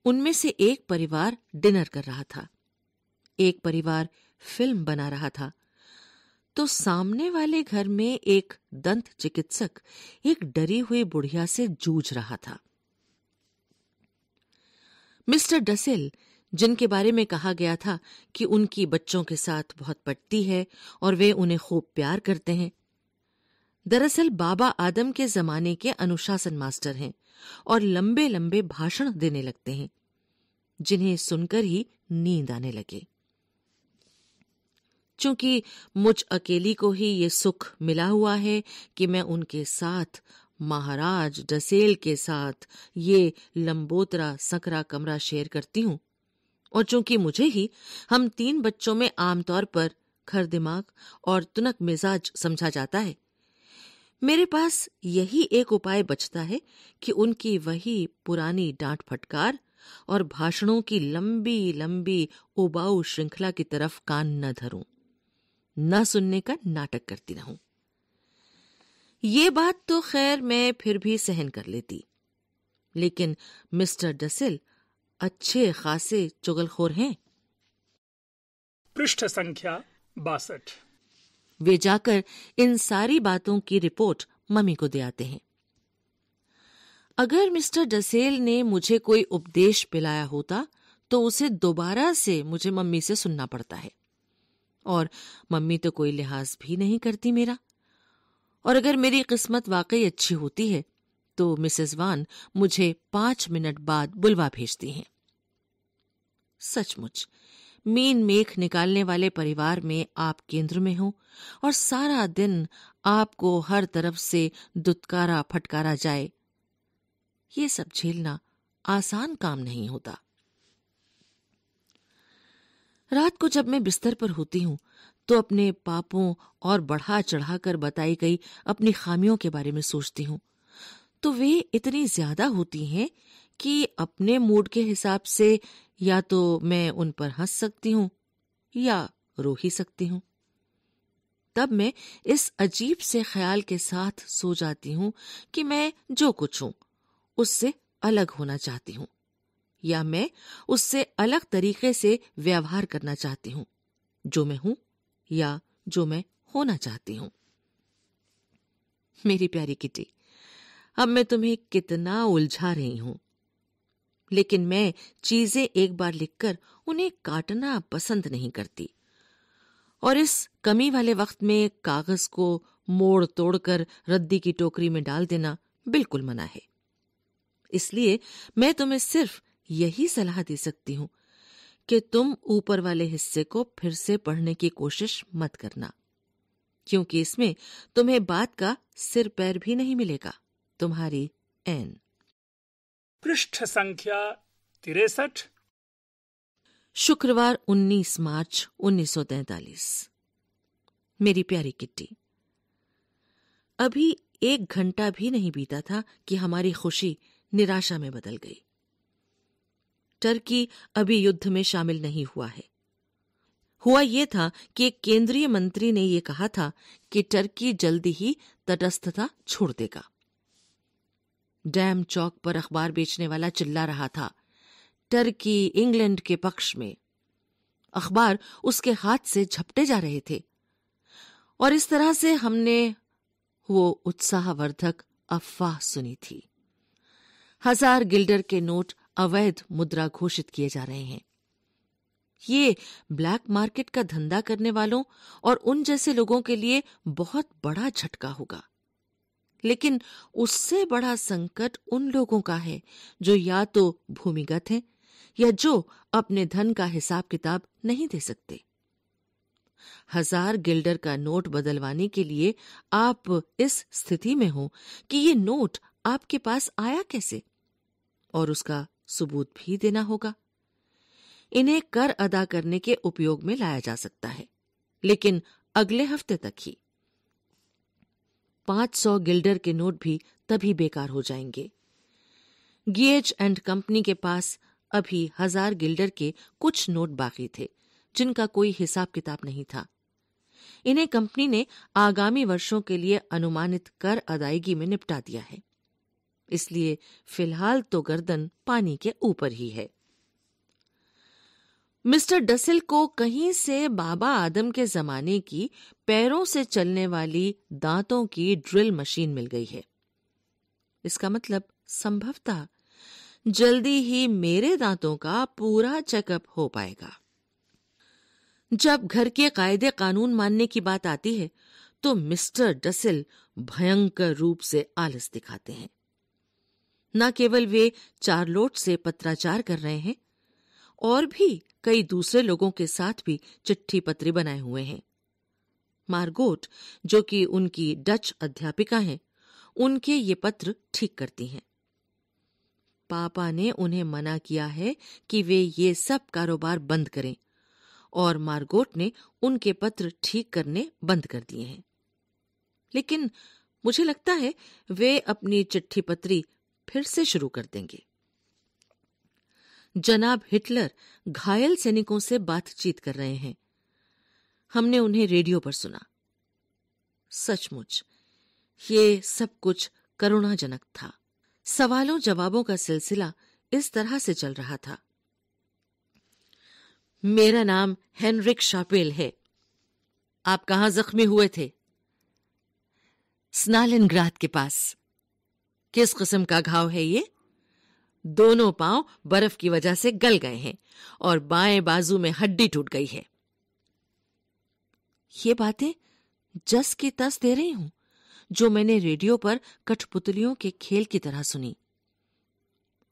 उनमें से एक परिवार डिनर कर रहा था एक परिवार फिल्म बना रहा था तो सामने वाले घर में एक दंत चिकित्सक एक डरी हुई बुढ़िया से जूझ रहा था मिस्टर डसेल जिनके बारे में कहा गया था कि उनकी बच्चों के साथ बहुत पटती है और वे उन्हें खूब प्यार करते हैं दरअसल बाबा आदम के जमाने के अनुशासन मास्टर हैं और लंबे लंबे भाषण देने लगते हैं जिन्हें सुनकर ही नींद आने लगे चूंकि मुझ अकेली को ही ये सुख मिला हुआ है कि मैं उनके साथ महाराज डसेल के साथ ये लंबोतरा सकरा कमरा शेयर करती हूं और चूंकि मुझे ही हम तीन बच्चों में आमतौर पर खर दिमाग और तुनक मिजाज समझा जाता है मेरे पास यही एक उपाय बचता है कि उनकी वही पुरानी डांट फटकार और भाषणों की लंबी लंबी उबाऊ श्रृंखला की तरफ कान न धरूं ना सुनने का नाटक करती रहूं ये बात तो खैर मैं फिर भी सहन कर लेती लेकिन मिस्टर डसिल अच्छे खासे चुगलखोर हैं पृष्ठ संख्या बासठ वे जाकर इन सारी बातों की रिपोर्ट मम्मी को दे आते हैं अगर मिस्टर डसेल ने मुझे कोई उपदेश पिलाया होता तो उसे दोबारा से मुझे मम्मी से सुनना पड़ता है और मम्मी तो कोई लिहाज भी नहीं करती मेरा और अगर मेरी किस्मत वाकई अच्छी होती है तो मिसेस वान मुझे पांच मिनट बाद बुलवा भेजती हैं सचमुच मीन मेख निकालने वाले परिवार में आप केंद्र में हो और सारा दिन आपको हर तरफ से दुत्कारा फटकारा जाए ये सब झेलना आसान काम नहीं होता रात को जब मैं बिस्तर पर होती हूँ तो अपने पापों और बढ़ा चढ़ाकर बताई गई अपनी खामियों के बारे में सोचती हूँ तो वे इतनी ज्यादा होती हैं कि अपने मूड के हिसाब से या तो मैं उन पर हंस सकती हूँ या रो ही सकती हूँ तब मैं इस अजीब से ख्याल के साथ सो जाती हूँ कि मैं जो कुछ हूं उससे अलग होना चाहती हूँ या मैं उससे अलग तरीके से व्यवहार करना चाहती हूं जो मैं हूं या जो मैं होना चाहती हूं मेरी प्यारी किटी अब मैं तुम्हें कितना उलझा रही हूं लेकिन मैं चीजें एक बार लिखकर उन्हें काटना पसंद नहीं करती और इस कमी वाले वक्त में कागज को मोड़ तोड़कर रद्दी की टोकरी में डाल देना बिल्कुल मना है इसलिए मैं तुम्हें सिर्फ यही सलाह दे सकती हूं कि तुम ऊपर वाले हिस्से को फिर से पढ़ने की कोशिश मत करना क्योंकि इसमें तुम्हें बात का सिर पैर भी नहीं मिलेगा तुम्हारी एन पृष्ठ संख्या तिरसठ शुक्रवार 19 मार्च 1943 मेरी प्यारी किट्टी अभी एक घंटा भी नहीं बीता था कि हमारी खुशी निराशा में बदल गई टर्की अभी युद्ध में शामिल नहीं हुआ है हुआ यह था कि एक केंद्रीय मंत्री ने यह कहा था कि टर्की जल्दी ही तटस्थता छोड़ देगा डैम चौक पर अखबार बेचने वाला चिल्ला रहा था टर्की इंग्लैंड के पक्ष में अखबार उसके हाथ से झपटे जा रहे थे और इस तरह से हमने वो उत्साहवर्धक अफवाह सुनी थी हजार गिल्डर के नोट अवैध मुद्रा घोषित किए जा रहे हैं ये ब्लैक मार्केट का धंधा करने वालों और उन जैसे लोगों के लिए बहुत बड़ा झटका होगा लेकिन उससे बड़ा संकट उन लोगों का है जो या तो भूमिगत हैं या जो अपने धन का हिसाब किताब नहीं दे सकते हजार गिल्डर का नोट बदलवाने के लिए आप इस स्थिति में हो कि ये नोट आपके पास आया कैसे और उसका सबूत भी देना होगा इन्हें कर अदा करने के उपयोग में लाया जा सकता है लेकिन अगले हफ्ते तक ही 500 गिल्डर के नोट भी तभी बेकार हो जाएंगे गीएच एंड कंपनी के पास अभी हजार गिल्डर के कुछ नोट बाकी थे जिनका कोई हिसाब किताब नहीं था इन्हें कंपनी ने आगामी वर्षों के लिए अनुमानित कर अदायगी में निपटा दिया है इसलिए फिलहाल तो गर्दन पानी के ऊपर ही है मिस्टर डसिल को कहीं से बाबा आदम के जमाने की पैरों से चलने वाली दांतों की ड्रिल मशीन मिल गई है इसका मतलब संभवतः जल्दी ही मेरे दांतों का पूरा चेकअप हो पाएगा जब घर के कायदे कानून मानने की बात आती है तो मिस्टर डसिल भयंकर रूप से आलस दिखाते हैं न केवल वे लोट से पत्राचार कर रहे हैं और भी कई दूसरे लोगों के साथ भी चिट्ठी पत्री बनाए हुए हैं मार्गोट जो कि उनकी डच अध्यापिका हैं उनके ये पत्र ठीक करती हैं पापा ने उन्हें मना किया है कि वे ये सब कारोबार बंद करें और मार्गोट ने उनके पत्र ठीक करने बंद कर दिए हैं लेकिन मुझे लगता है वे अपनी चिट्ठी पत्री फिर से शुरू कर देंगे जनाब हिटलर घायल सैनिकों से बातचीत कर रहे हैं हमने उन्हें रेडियो पर सुना सचमुच ये सब कुछ करुणाजनक था सवालों जवाबों का सिलसिला इस तरह से चल रहा था मेरा नाम हेनरिक शापेल है आप कहां जख्मी हुए थे स्नालिनग्राद के पास किस किस्म का घाव है ये दोनों पांव बर्फ की वजह से गल गए हैं और बाएं बाजू में हड्डी टूट गई है ये बातें जस की तस दे रही हूं जो मैंने रेडियो पर कठपुतलियों के खेल की तरह सुनी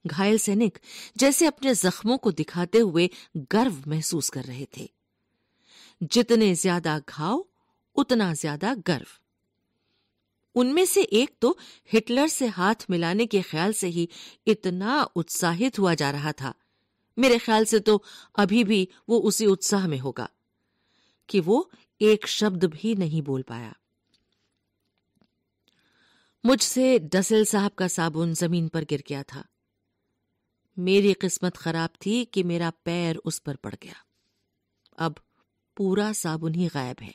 घायल सैनिक जैसे अपने जख्मों को दिखाते हुए गर्व महसूस कर रहे थे जितने ज्यादा घाव उतना ज्यादा गर्व उनमें से एक तो हिटलर से हाथ मिलाने के ख्याल से ही इतना उत्साहित हुआ जा रहा था मेरे ख्याल से तो अभी भी वो उसी उत्साह में होगा कि वो एक शब्द भी नहीं बोल पाया मुझसे डसेल साहब का साबुन जमीन पर गिर गया था मेरी किस्मत खराब थी कि मेरा पैर उस पर पड़ गया अब पूरा साबुन ही गायब है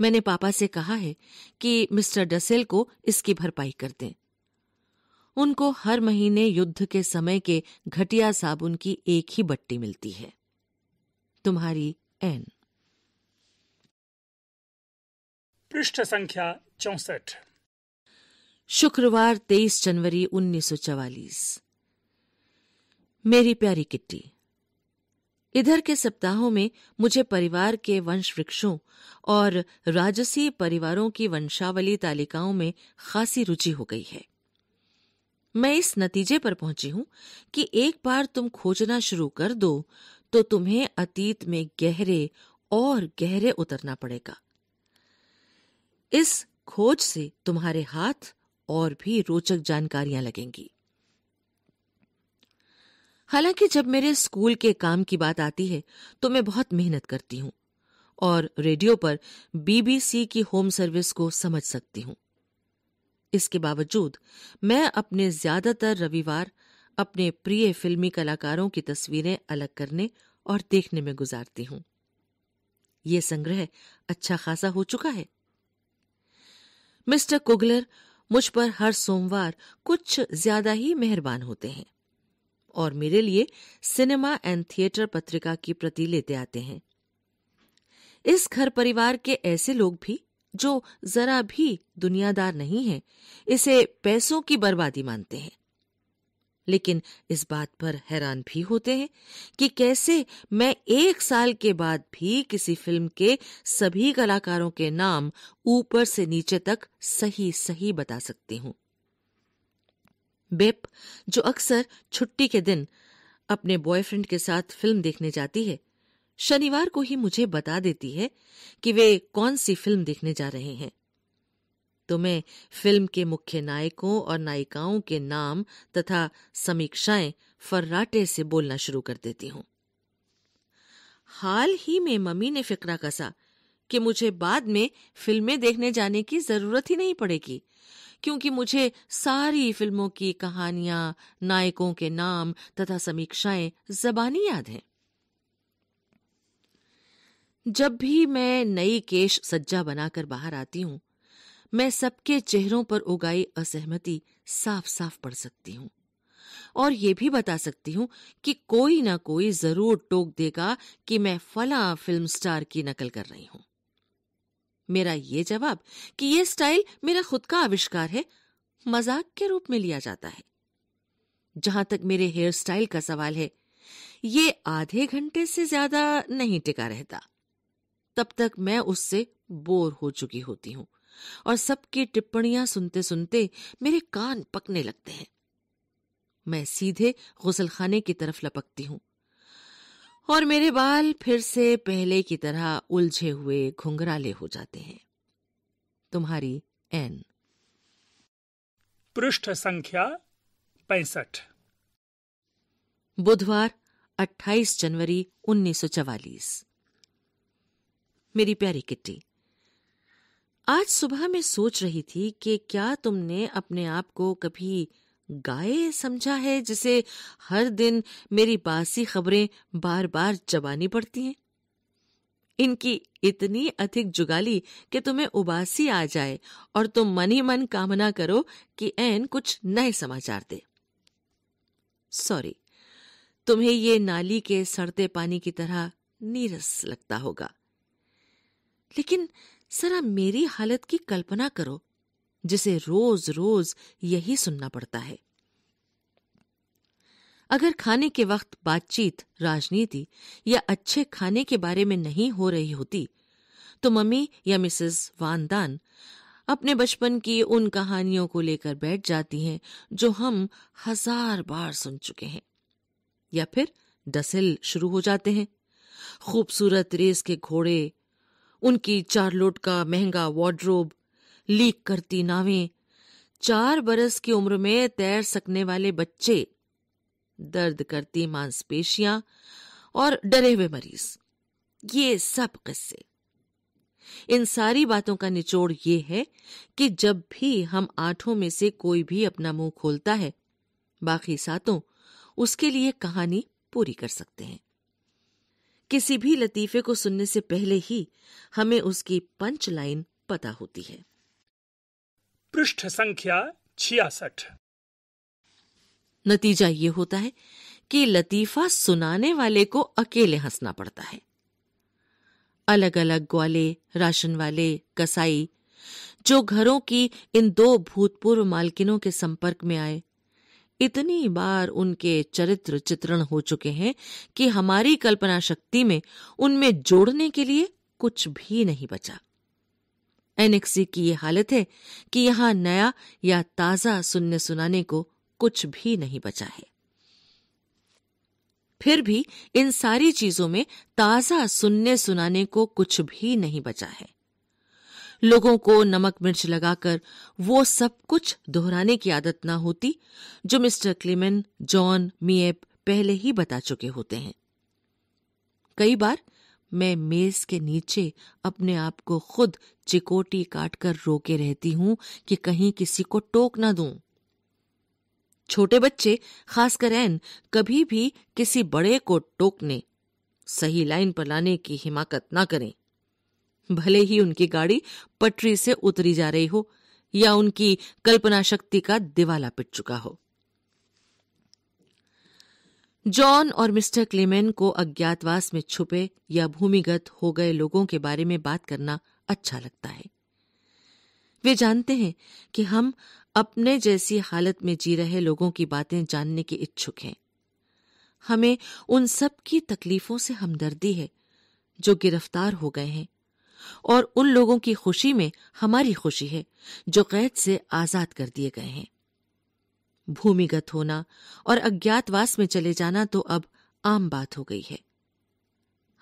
मैंने पापा से कहा है कि मिस्टर डसेल को इसकी भरपाई कर दें उनको हर महीने युद्ध के समय के घटिया साबुन की एक ही बट्टी मिलती है तुम्हारी एन पृष्ठ संख्या चौसठ शुक्रवार 23 जनवरी 1944 मेरी प्यारी किट्टी इधर के सप्ताहों में मुझे परिवार के वंश वृक्षों और राजसी परिवारों की वंशावली तालिकाओं में खासी रुचि हो गई है मैं इस नतीजे पर पहुंची हूं कि एक बार तुम खोजना शुरू कर दो तो तुम्हें अतीत में गहरे और गहरे उतरना पड़ेगा इस खोज से तुम्हारे हाथ और भी रोचक जानकारियां लगेंगी हालांकि जब मेरे स्कूल के काम की बात आती है तो मैं बहुत मेहनत करती हूँ और रेडियो पर बीबीसी की होम सर्विस को समझ सकती हूँ इसके बावजूद मैं अपने ज्यादातर रविवार अपने प्रिय फिल्मी कलाकारों की तस्वीरें अलग करने और देखने में गुजारती हूँ ये संग्रह अच्छा खासा हो चुका है मिस्टर कुगलर मुझ पर हर सोमवार कुछ ज्यादा ही मेहरबान होते हैं और मेरे लिए सिनेमा एंड थिएटर पत्रिका की प्रति लेते आते हैं इस घर परिवार के ऐसे लोग भी जो जरा भी दुनियादार नहीं है इसे पैसों की बर्बादी मानते हैं लेकिन इस बात पर हैरान भी होते हैं कि कैसे मैं एक साल के बाद भी किसी फिल्म के सभी कलाकारों के नाम ऊपर से नीचे तक सही सही बता सकती हूं बेप जो अक्सर छुट्टी के दिन अपने बॉयफ्रेंड के साथ फिल्म देखने जाती है शनिवार को ही मुझे बता देती है कि वे कौन सी फिल्म देखने जा रहे हैं तो मैं फिल्म के मुख्य नायकों और नायिकाओं के नाम तथा समीक्षाएं फर्राटे से बोलना शुरू कर देती हूं हाल ही में मम्मी ने फिक्रा कसा कि मुझे बाद में फिल्में देखने जाने की जरूरत ही नहीं पड़ेगी क्योंकि मुझे सारी फिल्मों की कहानियां नायकों के नाम तथा समीक्षाएं जबानी याद हैं जब भी मैं नई केश सज्जा बनाकर बाहर आती हूं मैं सबके चेहरों पर उगाई असहमति साफ साफ पढ़ सकती हूं और ये भी बता सकती हूं कि कोई ना कोई जरूर टोक देगा कि मैं फला फिल्म स्टार की नकल कर रही हूं मेरा ये जवाब कि यह स्टाइल मेरा खुद का आविष्कार है मजाक के रूप में लिया जाता है जहां तक मेरे हेयर स्टाइल का सवाल है ये आधे घंटे से ज्यादा नहीं टिका रहता तब तक मैं उससे बोर हो चुकी होती हूं और सबकी टिप्पणियां सुनते सुनते मेरे कान पकने लगते हैं मैं सीधे गुसलखाने की तरफ लपकती हूं और मेरे बाल फिर से पहले की तरह उलझे हुए घुंघराले हो जाते हैं तुम्हारी एन पृष्ठ संख्या पैंसठ बुधवार 28 जनवरी उन्नीस मेरी प्यारी किट्टी आज सुबह मैं सोच रही थी कि क्या तुमने अपने आप को कभी गाय समझा है जिसे हर दिन मेरी बासी खबरें बार बार जबानी पड़ती हैं इनकी इतनी अधिक जुगाली कि तुम्हें उबासी आ जाए और तुम मन ही मन कामना करो कि एन कुछ नए समाचार दे सॉरी तुम्हें ये नाली के सड़ते पानी की तरह नीरस लगता होगा लेकिन सरा मेरी हालत की कल्पना करो जिसे रोज रोज यही सुनना पड़ता है अगर खाने के वक्त बातचीत राजनीति या अच्छे खाने के बारे में नहीं हो रही होती तो मम्मी या मिसेस वानदान अपने बचपन की उन कहानियों को लेकर बैठ जाती हैं जो हम हजार बार सुन चुके हैं या फिर डसेल शुरू हो जाते हैं खूबसूरत रेस के घोड़े उनकी चारलोट का महंगा वार्ड्रोब लीक करती नावें चार बरस की उम्र में तैर सकने वाले बच्चे दर्द करती मांसपेशियां और डरे हुए मरीज ये सब किस्से इन सारी बातों का निचोड़ ये है कि जब भी हम आठों में से कोई भी अपना मुंह खोलता है बाकी सातों उसके लिए कहानी पूरी कर सकते हैं किसी भी लतीफे को सुनने से पहले ही हमें उसकी पंच लाइन पता होती है पृष्ठ संख्या छियासठ नतीजा ये होता है कि लतीफा सुनाने वाले को अकेले हंसना पड़ता है अलग अलग ग्वाले राशन वाले कसाई जो घरों की इन दो भूतपूर्व मालकिनों के संपर्क में आए इतनी बार उनके चरित्र चित्रण हो चुके हैं कि हमारी कल्पना शक्ति में उनमें जोड़ने के लिए कुछ भी नहीं बचा एनएक्सी की ये हालत है कि यहां नया या ताजा सुनने सुनाने को कुछ भी नहीं बचा है फिर भी इन सारी चीजों में ताजा सुनने सुनाने को कुछ भी नहीं बचा है लोगों को नमक मिर्च लगाकर वो सब कुछ दोहराने की आदत ना होती जो मिस्टर क्लिमेन जॉन मियप पहले ही बता चुके होते हैं कई बार मैं मेज के नीचे अपने आप को खुद चिकोटी काटकर रोके रहती हूं कि कहीं किसी को टोक ना दूं। छोटे बच्चे खासकर एन कभी भी किसी बड़े को टोकने सही लाइन पर लाने की हिमाकत ना करें भले ही उनकी गाड़ी पटरी से उतरी जा रही हो या उनकी कल्पना शक्ति का दिवाला पिट चुका हो जॉन और मिस्टर क्लेमेन को अज्ञातवास में छुपे या भूमिगत हो गए लोगों के बारे में बात करना अच्छा लगता है वे जानते हैं कि हम अपने जैसी हालत में जी रहे लोगों की बातें जानने के इच्छुक हैं हमें उन सब की तकलीफों से हमदर्दी है जो गिरफ्तार हो गए हैं और उन लोगों की खुशी में हमारी खुशी है जो कैद से आजाद कर दिए गए हैं भूमिगत होना और अज्ञातवास में चले जाना तो अब आम बात हो गई है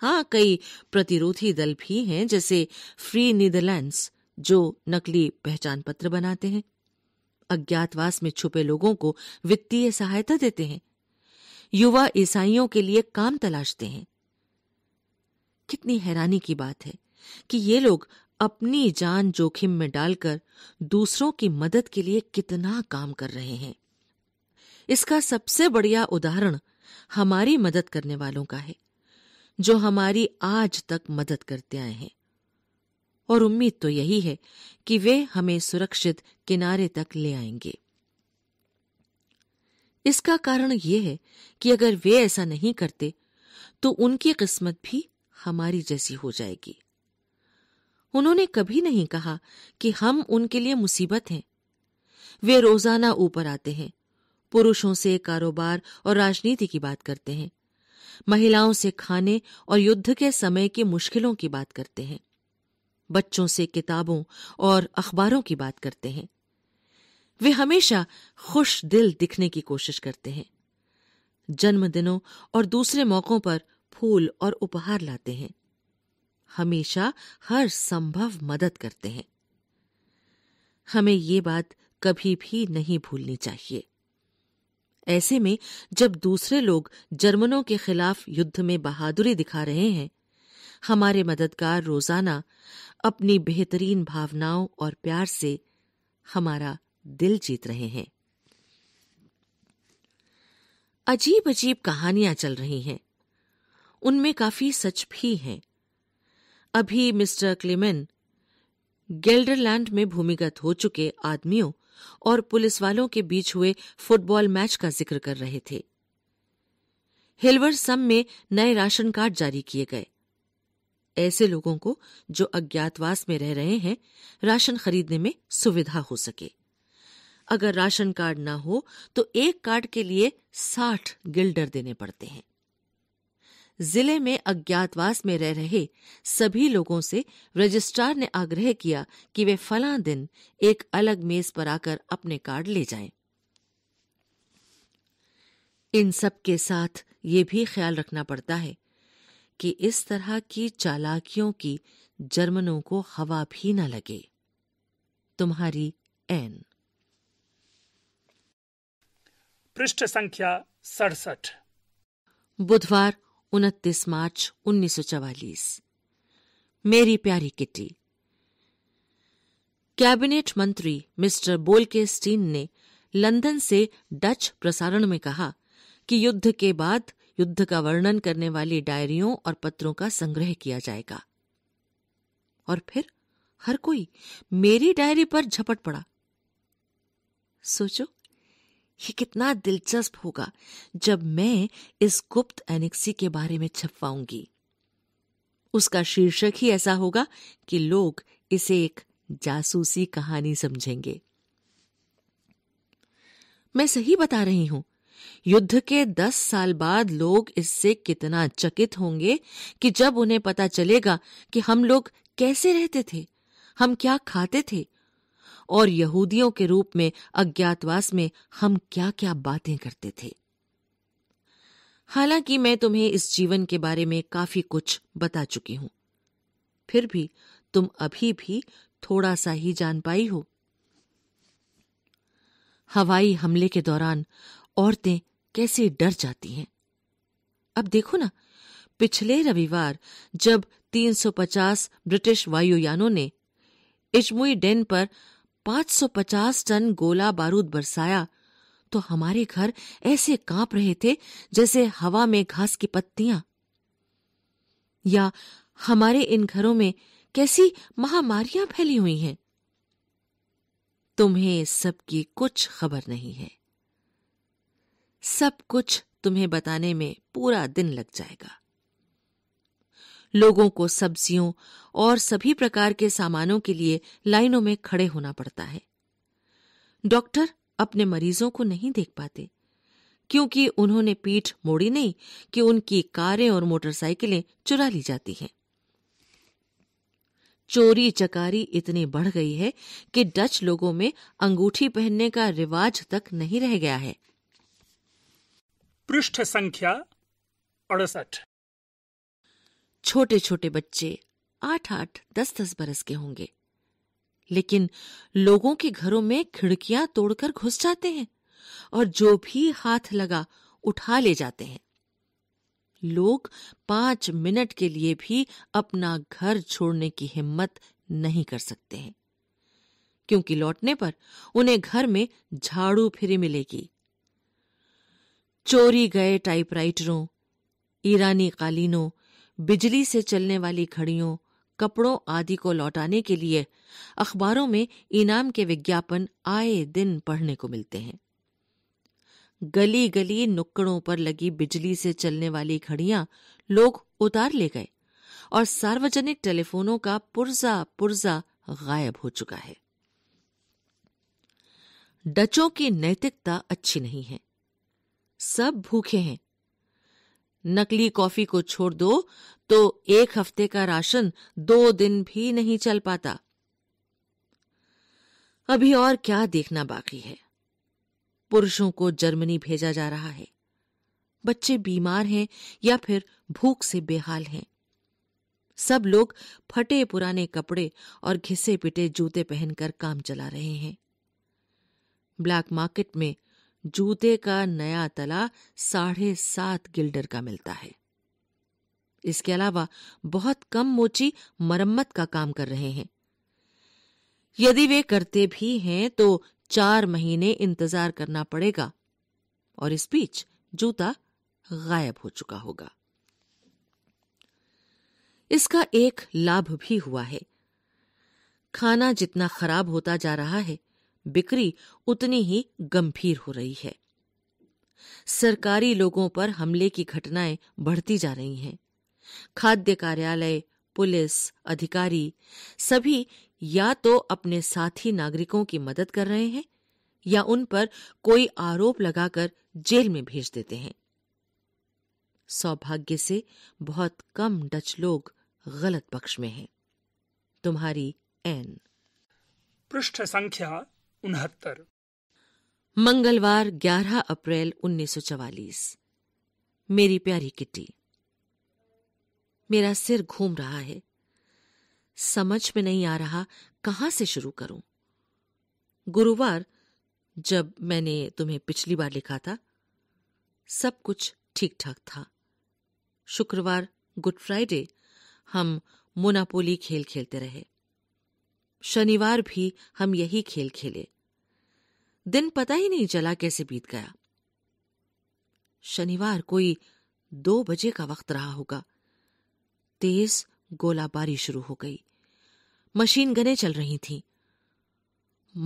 हाँ कई प्रतिरोधी दल भी हैं जैसे फ्री नीदरलैंड्स जो नकली पहचान पत्र बनाते हैं अज्ञातवास में छुपे लोगों को वित्तीय सहायता देते हैं युवा ईसाइयों के लिए काम तलाशते हैं कितनी हैरानी की बात है कि ये लोग अपनी जान जोखिम में डालकर दूसरों की मदद के लिए कितना काम कर रहे हैं इसका सबसे बढ़िया उदाहरण हमारी मदद करने वालों का है जो हमारी आज तक मदद करते आए हैं और उम्मीद तो यही है कि वे हमें सुरक्षित किनारे तक ले आएंगे इसका कारण यह है कि अगर वे ऐसा नहीं करते तो उनकी किस्मत भी हमारी जैसी हो जाएगी उन्होंने कभी नहीं कहा कि हम उनके लिए मुसीबत हैं वे रोजाना ऊपर आते हैं पुरुषों से कारोबार और राजनीति की बात करते हैं महिलाओं से खाने और युद्ध के समय की मुश्किलों की बात करते हैं बच्चों से किताबों और अखबारों की बात करते हैं वे हमेशा खुश दिल दिखने की कोशिश करते हैं जन्मदिनों और दूसरे मौकों पर फूल और उपहार लाते हैं हमेशा हर संभव मदद करते हैं हमें ये बात कभी भी नहीं भूलनी चाहिए ऐसे में जब दूसरे लोग जर्मनों के खिलाफ युद्ध में बहादुरी दिखा रहे हैं हमारे मददगार रोजाना अपनी बेहतरीन भावनाओं और प्यार से हमारा दिल जीत रहे हैं अजीब अजीब कहानियां चल रही हैं उनमें काफी सच भी हैं अभी मिस्टर क्लिमेन गेल्डरलैंड में भूमिगत हो चुके आदमियों और पुलिस वालों के बीच हुए फुटबॉल मैच का जिक्र कर रहे थे हिलवर सम में नए राशन कार्ड जारी किए गए ऐसे लोगों को जो अज्ञातवास में रह रहे हैं राशन खरीदने में सुविधा हो सके अगर राशन कार्ड ना हो तो एक कार्ड के लिए साठ गिल्डर देने पड़ते हैं जिले में अज्ञातवास में रह रहे सभी लोगों से रजिस्ट्रार ने आग्रह किया कि वे फला दिन एक अलग मेज पर आकर अपने कार्ड ले जाएं। इन सब के साथ ये भी ख्याल रखना पड़ता है कि इस तरह की चालाकियों की जर्मनों को हवा भी न लगे तुम्हारी एन पृष्ठ संख्या सड़सठ बुधवार उनतीस मार्च उन्नीस मेरी प्यारी किटी कैबिनेट मंत्री मिस्टर बोलके स्टीन ने लंदन से डच प्रसारण में कहा कि युद्ध के बाद युद्ध का वर्णन करने वाली डायरियों और पत्रों का संग्रह किया जाएगा और फिर हर कोई मेरी डायरी पर झपट पड़ा सोचो ये कितना दिलचस्प होगा जब मैं इस गुप्त एनेक्सी के बारे में छपवाऊंगी उसका शीर्षक ही ऐसा होगा कि लोग इसे एक जासूसी कहानी समझेंगे मैं सही बता रही हूं युद्ध के दस साल बाद लोग इससे कितना चकित होंगे कि जब उन्हें पता चलेगा कि हम लोग कैसे रहते थे हम क्या खाते थे और यहूदियों के रूप में अज्ञातवास में हम क्या क्या बातें करते थे हालांकि मैं तुम्हें इस जीवन के बारे में काफी कुछ बता चुकी हूं फिर भी तुम अभी भी थोड़ा सा ही जान पाई हो हवाई हमले के दौरान औरतें कैसे डर जाती हैं अब देखो ना पिछले रविवार जब 350 ब्रिटिश वायुयानों ने इजमुई डेन पर 550 टन गोला बारूद बरसाया तो हमारे घर ऐसे कांप रहे थे जैसे हवा में घास की पत्तियां या हमारे इन घरों में कैसी महामारियां फैली हुई हैं तुम्हें सबकी कुछ खबर नहीं है सब कुछ तुम्हें बताने में पूरा दिन लग जाएगा लोगों को सब्जियों और सभी प्रकार के सामानों के लिए लाइनों में खड़े होना पड़ता है डॉक्टर अपने मरीजों को नहीं देख पाते क्योंकि उन्होंने पीठ मोड़ी नहीं कि उनकी कारें और मोटरसाइकिलें चुरा ली जाती हैं चोरी चकारी इतनी बढ़ गई है कि डच लोगों में अंगूठी पहनने का रिवाज तक नहीं रह गया है पृष्ठ संख्या अड़सठ छोटे छोटे बच्चे आठ आठ दस दस बरस के होंगे लेकिन लोगों के घरों में खिड़कियां तोड़कर घुस जाते हैं और जो भी हाथ लगा उठा ले जाते हैं लोग पांच मिनट के लिए भी अपना घर छोड़ने की हिम्मत नहीं कर सकते हैं क्योंकि लौटने पर उन्हें घर में झाड़ू फिरी मिलेगी चोरी गए टाइपराइटरों ईरानी कालीनों बिजली से चलने वाली घड़ियों कपड़ों आदि को लौटाने के लिए अखबारों में इनाम के विज्ञापन आए दिन पढ़ने को मिलते हैं गली गली नुक्कड़ों पर लगी बिजली से चलने वाली घड़ियां लोग उतार ले गए और सार्वजनिक टेलीफोनों का पुर्जा पुर्जा गायब हो चुका है डचों की नैतिकता अच्छी नहीं है सब भूखे हैं नकली कॉफी को छोड़ दो तो एक हफ्ते का राशन दो दिन भी नहीं चल पाता अभी और क्या देखना बाकी है पुरुषों को जर्मनी भेजा जा रहा है बच्चे बीमार हैं या फिर भूख से बेहाल हैं सब लोग फटे पुराने कपड़े और घिसे पिटे जूते पहनकर काम चला रहे हैं ब्लैक मार्केट में जूते का नया तला साढ़े सात गिल्डर का मिलता है इसके अलावा बहुत कम मोची मरम्मत का काम कर रहे हैं यदि वे करते भी हैं तो चार महीने इंतजार करना पड़ेगा और इस बीच जूता गायब हो चुका होगा इसका एक लाभ भी हुआ है खाना जितना खराब होता जा रहा है बिक्री उतनी ही गंभीर हो रही है सरकारी लोगों पर हमले की घटनाएं बढ़ती जा रही हैं खाद्य कार्यालय पुलिस अधिकारी सभी या तो अपने साथी नागरिकों की मदद कर रहे हैं या उन पर कोई आरोप लगाकर जेल में भेज देते हैं सौभाग्य से बहुत कम डच लोग गलत पक्ष में हैं तुम्हारी एन पृष्ठ संख्या उनहत्तर मंगलवार 11 अप्रैल 1944 मेरी प्यारी किट्टी मेरा सिर घूम रहा है समझ में नहीं आ रहा कहां से शुरू करूं गुरुवार जब मैंने तुम्हें पिछली बार लिखा था सब कुछ ठीक ठाक था शुक्रवार गुड फ्राइडे हम मोनापोली खेल खेलते रहे शनिवार भी हम यही खेल खेले दिन पता ही नहीं चला कैसे बीत गया शनिवार कोई दो बजे का वक्त रहा होगा तेज गोलाबारी शुरू हो गई मशीन गने चल रही थी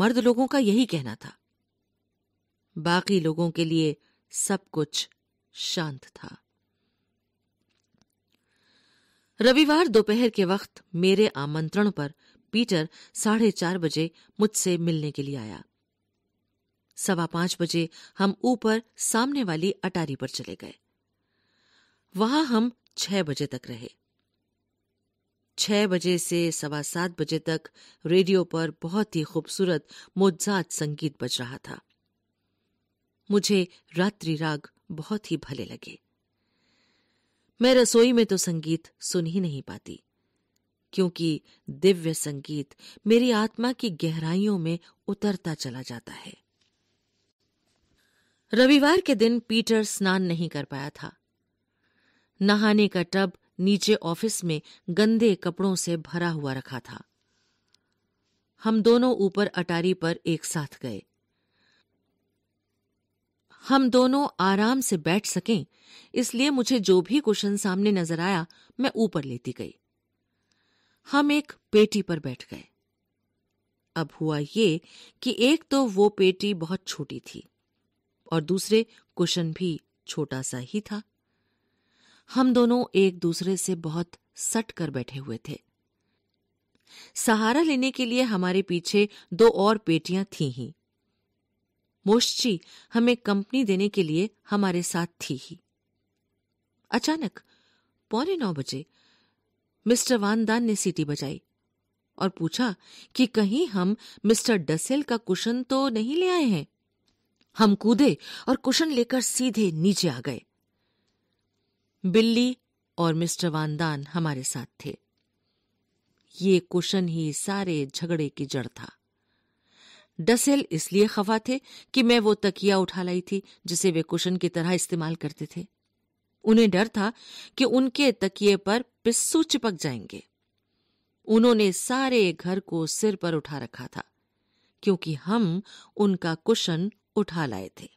मर्द लोगों का यही कहना था बाकी लोगों के लिए सब कुछ शांत था रविवार दोपहर के वक्त मेरे आमंत्रण पर पीटर साढ़े चार बजे मुझसे मिलने के लिए आया सवा पांच बजे हम ऊपर सामने वाली अटारी पर चले गए वहां हम छह बजे तक रहे छह बजे से सवा सात बजे तक रेडियो पर बहुत ही खूबसूरत मोजात संगीत बज रहा था मुझे रात्रि राग बहुत ही भले लगे मैं रसोई में तो संगीत सुन ही नहीं पाती क्योंकि दिव्य संगीत मेरी आत्मा की गहराइयों में उतरता चला जाता है रविवार के दिन पीटर स्नान नहीं कर पाया था नहाने का टब नीचे ऑफिस में गंदे कपड़ों से भरा हुआ रखा था हम दोनों ऊपर अटारी पर एक साथ गए हम दोनों आराम से बैठ सकें इसलिए मुझे जो भी कुशन सामने नजर आया मैं ऊपर लेती गई हम एक पेटी पर बैठ गए अब हुआ ये कि एक तो वो पेटी बहुत छोटी थी और दूसरे कुशन भी छोटा सा ही था हम दोनों एक दूसरे से बहुत सट कर बैठे हुए थे सहारा लेने के लिए हमारे पीछे दो और पेटियां थी ही मोशी हमें कंपनी देने के लिए हमारे साथ थी ही अचानक पौने नौ बजे मिस्टर वानदान ने सीटी बजाई और पूछा कि कहीं हम मिस्टर डसेल का कुशन तो नहीं ले आए हैं हम कूदे और कुशन लेकर सीधे नीचे आ गए बिल्ली और मिस्टर वानदान हमारे साथ थे ये कुशन ही सारे झगड़े की जड़ था डसेल इसलिए खफा थे कि मैं वो तकिया उठा लाई थी जिसे वे कुशन की तरह इस्तेमाल करते थे उन्हें डर था कि उनके तकिए पर पिस्सू चिपक जाएंगे उन्होंने सारे घर को सिर पर उठा रखा था क्योंकि हम उनका कुशन उठा लाए थे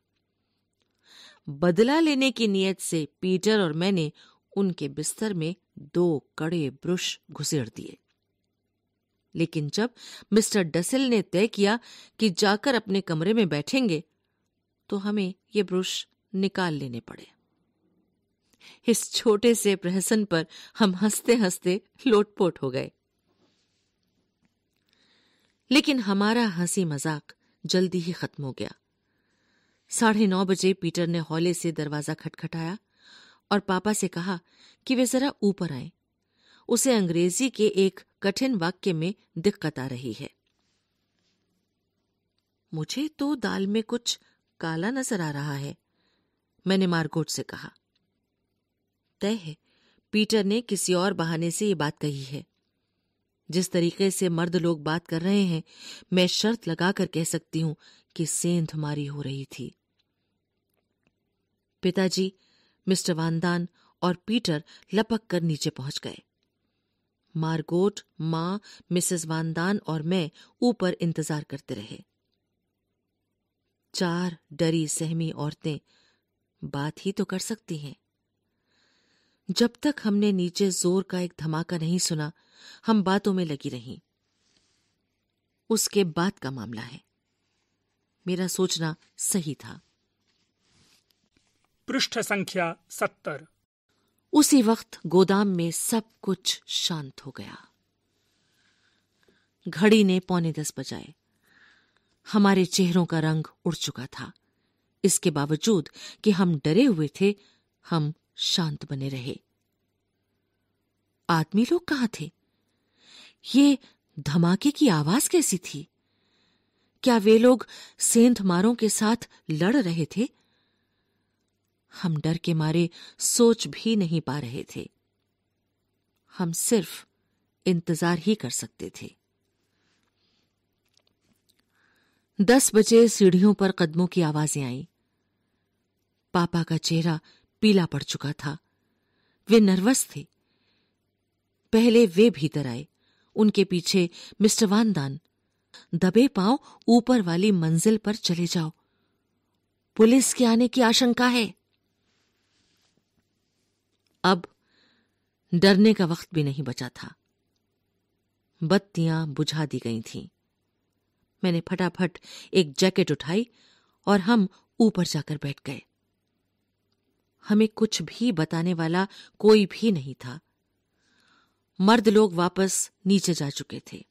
बदला लेने की नीयत से पीटर और मैंने उनके बिस्तर में दो कड़े ब्रश घुसेड़ दिए लेकिन जब मिस्टर डसेल ने तय किया कि जाकर अपने कमरे में बैठेंगे तो हमें ये ब्रश निकाल लेने पड़े इस छोटे से प्रहसन पर हम हंसते हंसते लोटपोट हो गए लेकिन हमारा हंसी मजाक जल्दी ही खत्म हो गया साढ़े नौ बजे पीटर ने हौले से दरवाजा खटखटाया और पापा से कहा कि वे जरा ऊपर आए उसे अंग्रेजी के एक कठिन वाक्य में दिक्कत आ रही है मुझे तो दाल में कुछ काला नजर आ रहा है मैंने मार्गोट से कहा तय है पीटर ने किसी और बहाने से ये बात कही है जिस तरीके से मर्द लोग बात कर रहे हैं मैं शर्त लगाकर कह सकती हूं कि सेंध मारी हो रही थी पिताजी मिस्टर वानदान और पीटर लपक कर नीचे पहुंच गए मारगोट मां मिसेस वानदान और मैं ऊपर इंतजार करते रहे चार डरी सहमी औरतें बात ही तो कर सकती हैं जब तक हमने नीचे जोर का एक धमाका नहीं सुना हम बातों में लगी रहीं उसके बाद का मामला है मेरा सोचना सही था पृष्ठ संख्या सत्तर उसी वक्त गोदाम में सब कुछ शांत हो गया घड़ी ने पौने दस बजाए हमारे चेहरों का रंग उड़ चुका था इसके बावजूद कि हम डरे हुए थे हम शांत बने रहे आदमी लोग कहां थे ये धमाके की आवाज कैसी थी क्या वे लोग सेंध मारों के साथ लड़ रहे थे हम डर के मारे सोच भी नहीं पा रहे थे हम सिर्फ इंतजार ही कर सकते थे दस बजे सीढ़ियों पर कदमों की आवाजें आईं। पापा का चेहरा पीला पड़ चुका था वे नर्वस थे पहले वे भीतर आए उनके पीछे मिस्टर वानदान दबे पांव ऊपर वाली मंजिल पर चले जाओ पुलिस के आने की आशंका है अब डरने का वक्त भी नहीं बचा था बत्तियां बुझा दी गई थीं। मैंने फटाफट एक जैकेट उठाई और हम ऊपर जाकर बैठ गए हमें कुछ भी बताने वाला कोई भी नहीं था मर्द लोग वापस नीचे जा चुके थे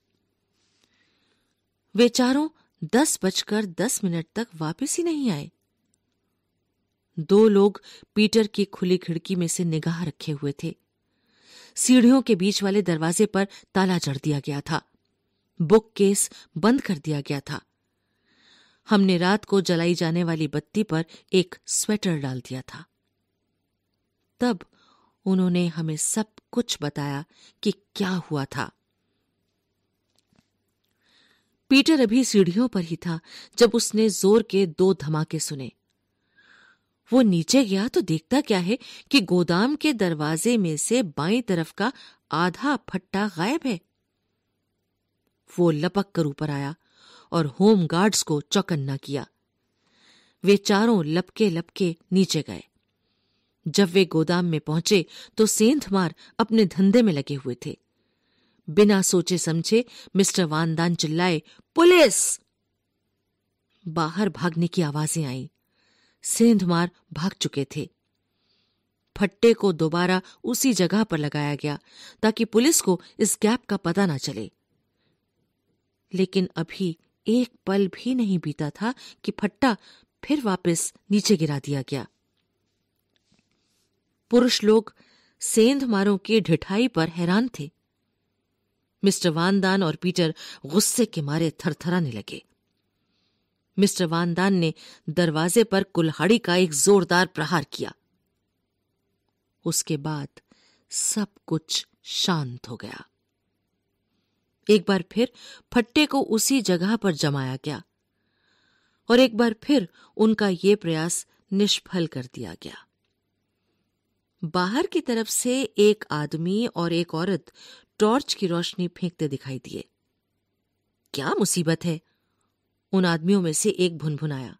वे चारों दस बजकर दस मिनट तक वापस ही नहीं आए दो लोग पीटर की खुली खिड़की में से निगाह रखे हुए थे सीढ़ियों के बीच वाले दरवाजे पर ताला जड़ दिया गया था बुक केस बंद कर दिया गया था हमने रात को जलाई जाने वाली बत्ती पर एक स्वेटर डाल दिया था तब उन्होंने हमें सब कुछ बताया कि क्या हुआ था पीटर अभी सीढ़ियों पर ही था जब उसने जोर के दो धमाके सुने वो नीचे गया तो देखता क्या है कि गोदाम के दरवाजे में से बाई तरफ का आधा फट्टा गायब है वो लपक कर ऊपर आया और होम गार्ड्स को चौकन्ना किया वे चारों लपके लपके नीचे गए जब वे गोदाम में पहुंचे तो सेंधमार अपने धंधे में लगे हुए थे बिना सोचे समझे मिस्टर वानदान चिल्लाए पुलिस बाहर भागने की आवाजें आईं सेंधमार भाग चुके थे फट्टे को दोबारा उसी जगह पर लगाया गया ताकि पुलिस को इस गैप का पता ना चले लेकिन अभी एक पल भी नहीं बीता था कि फट्टा फिर वापस नीचे गिरा दिया गया पुरुष लोग सेंधमारों की ढिठाई पर हैरान थे मिस्टर वानदान और पीटर गुस्से के मारे थरथराने लगे मिस्टर वानदान ने दरवाजे पर कुल्हाड़ी का एक जोरदार प्रहार किया उसके बाद सब कुछ शांत हो गया एक बार फिर फट्टे को उसी जगह पर जमाया गया और एक बार फिर उनका यह प्रयास निष्फल कर दिया गया बाहर की तरफ से एक आदमी और एक औरत टॉर्च की रोशनी फेंकते दिखाई दिए क्या मुसीबत है उन आदमियों में से एक भुनभुनाया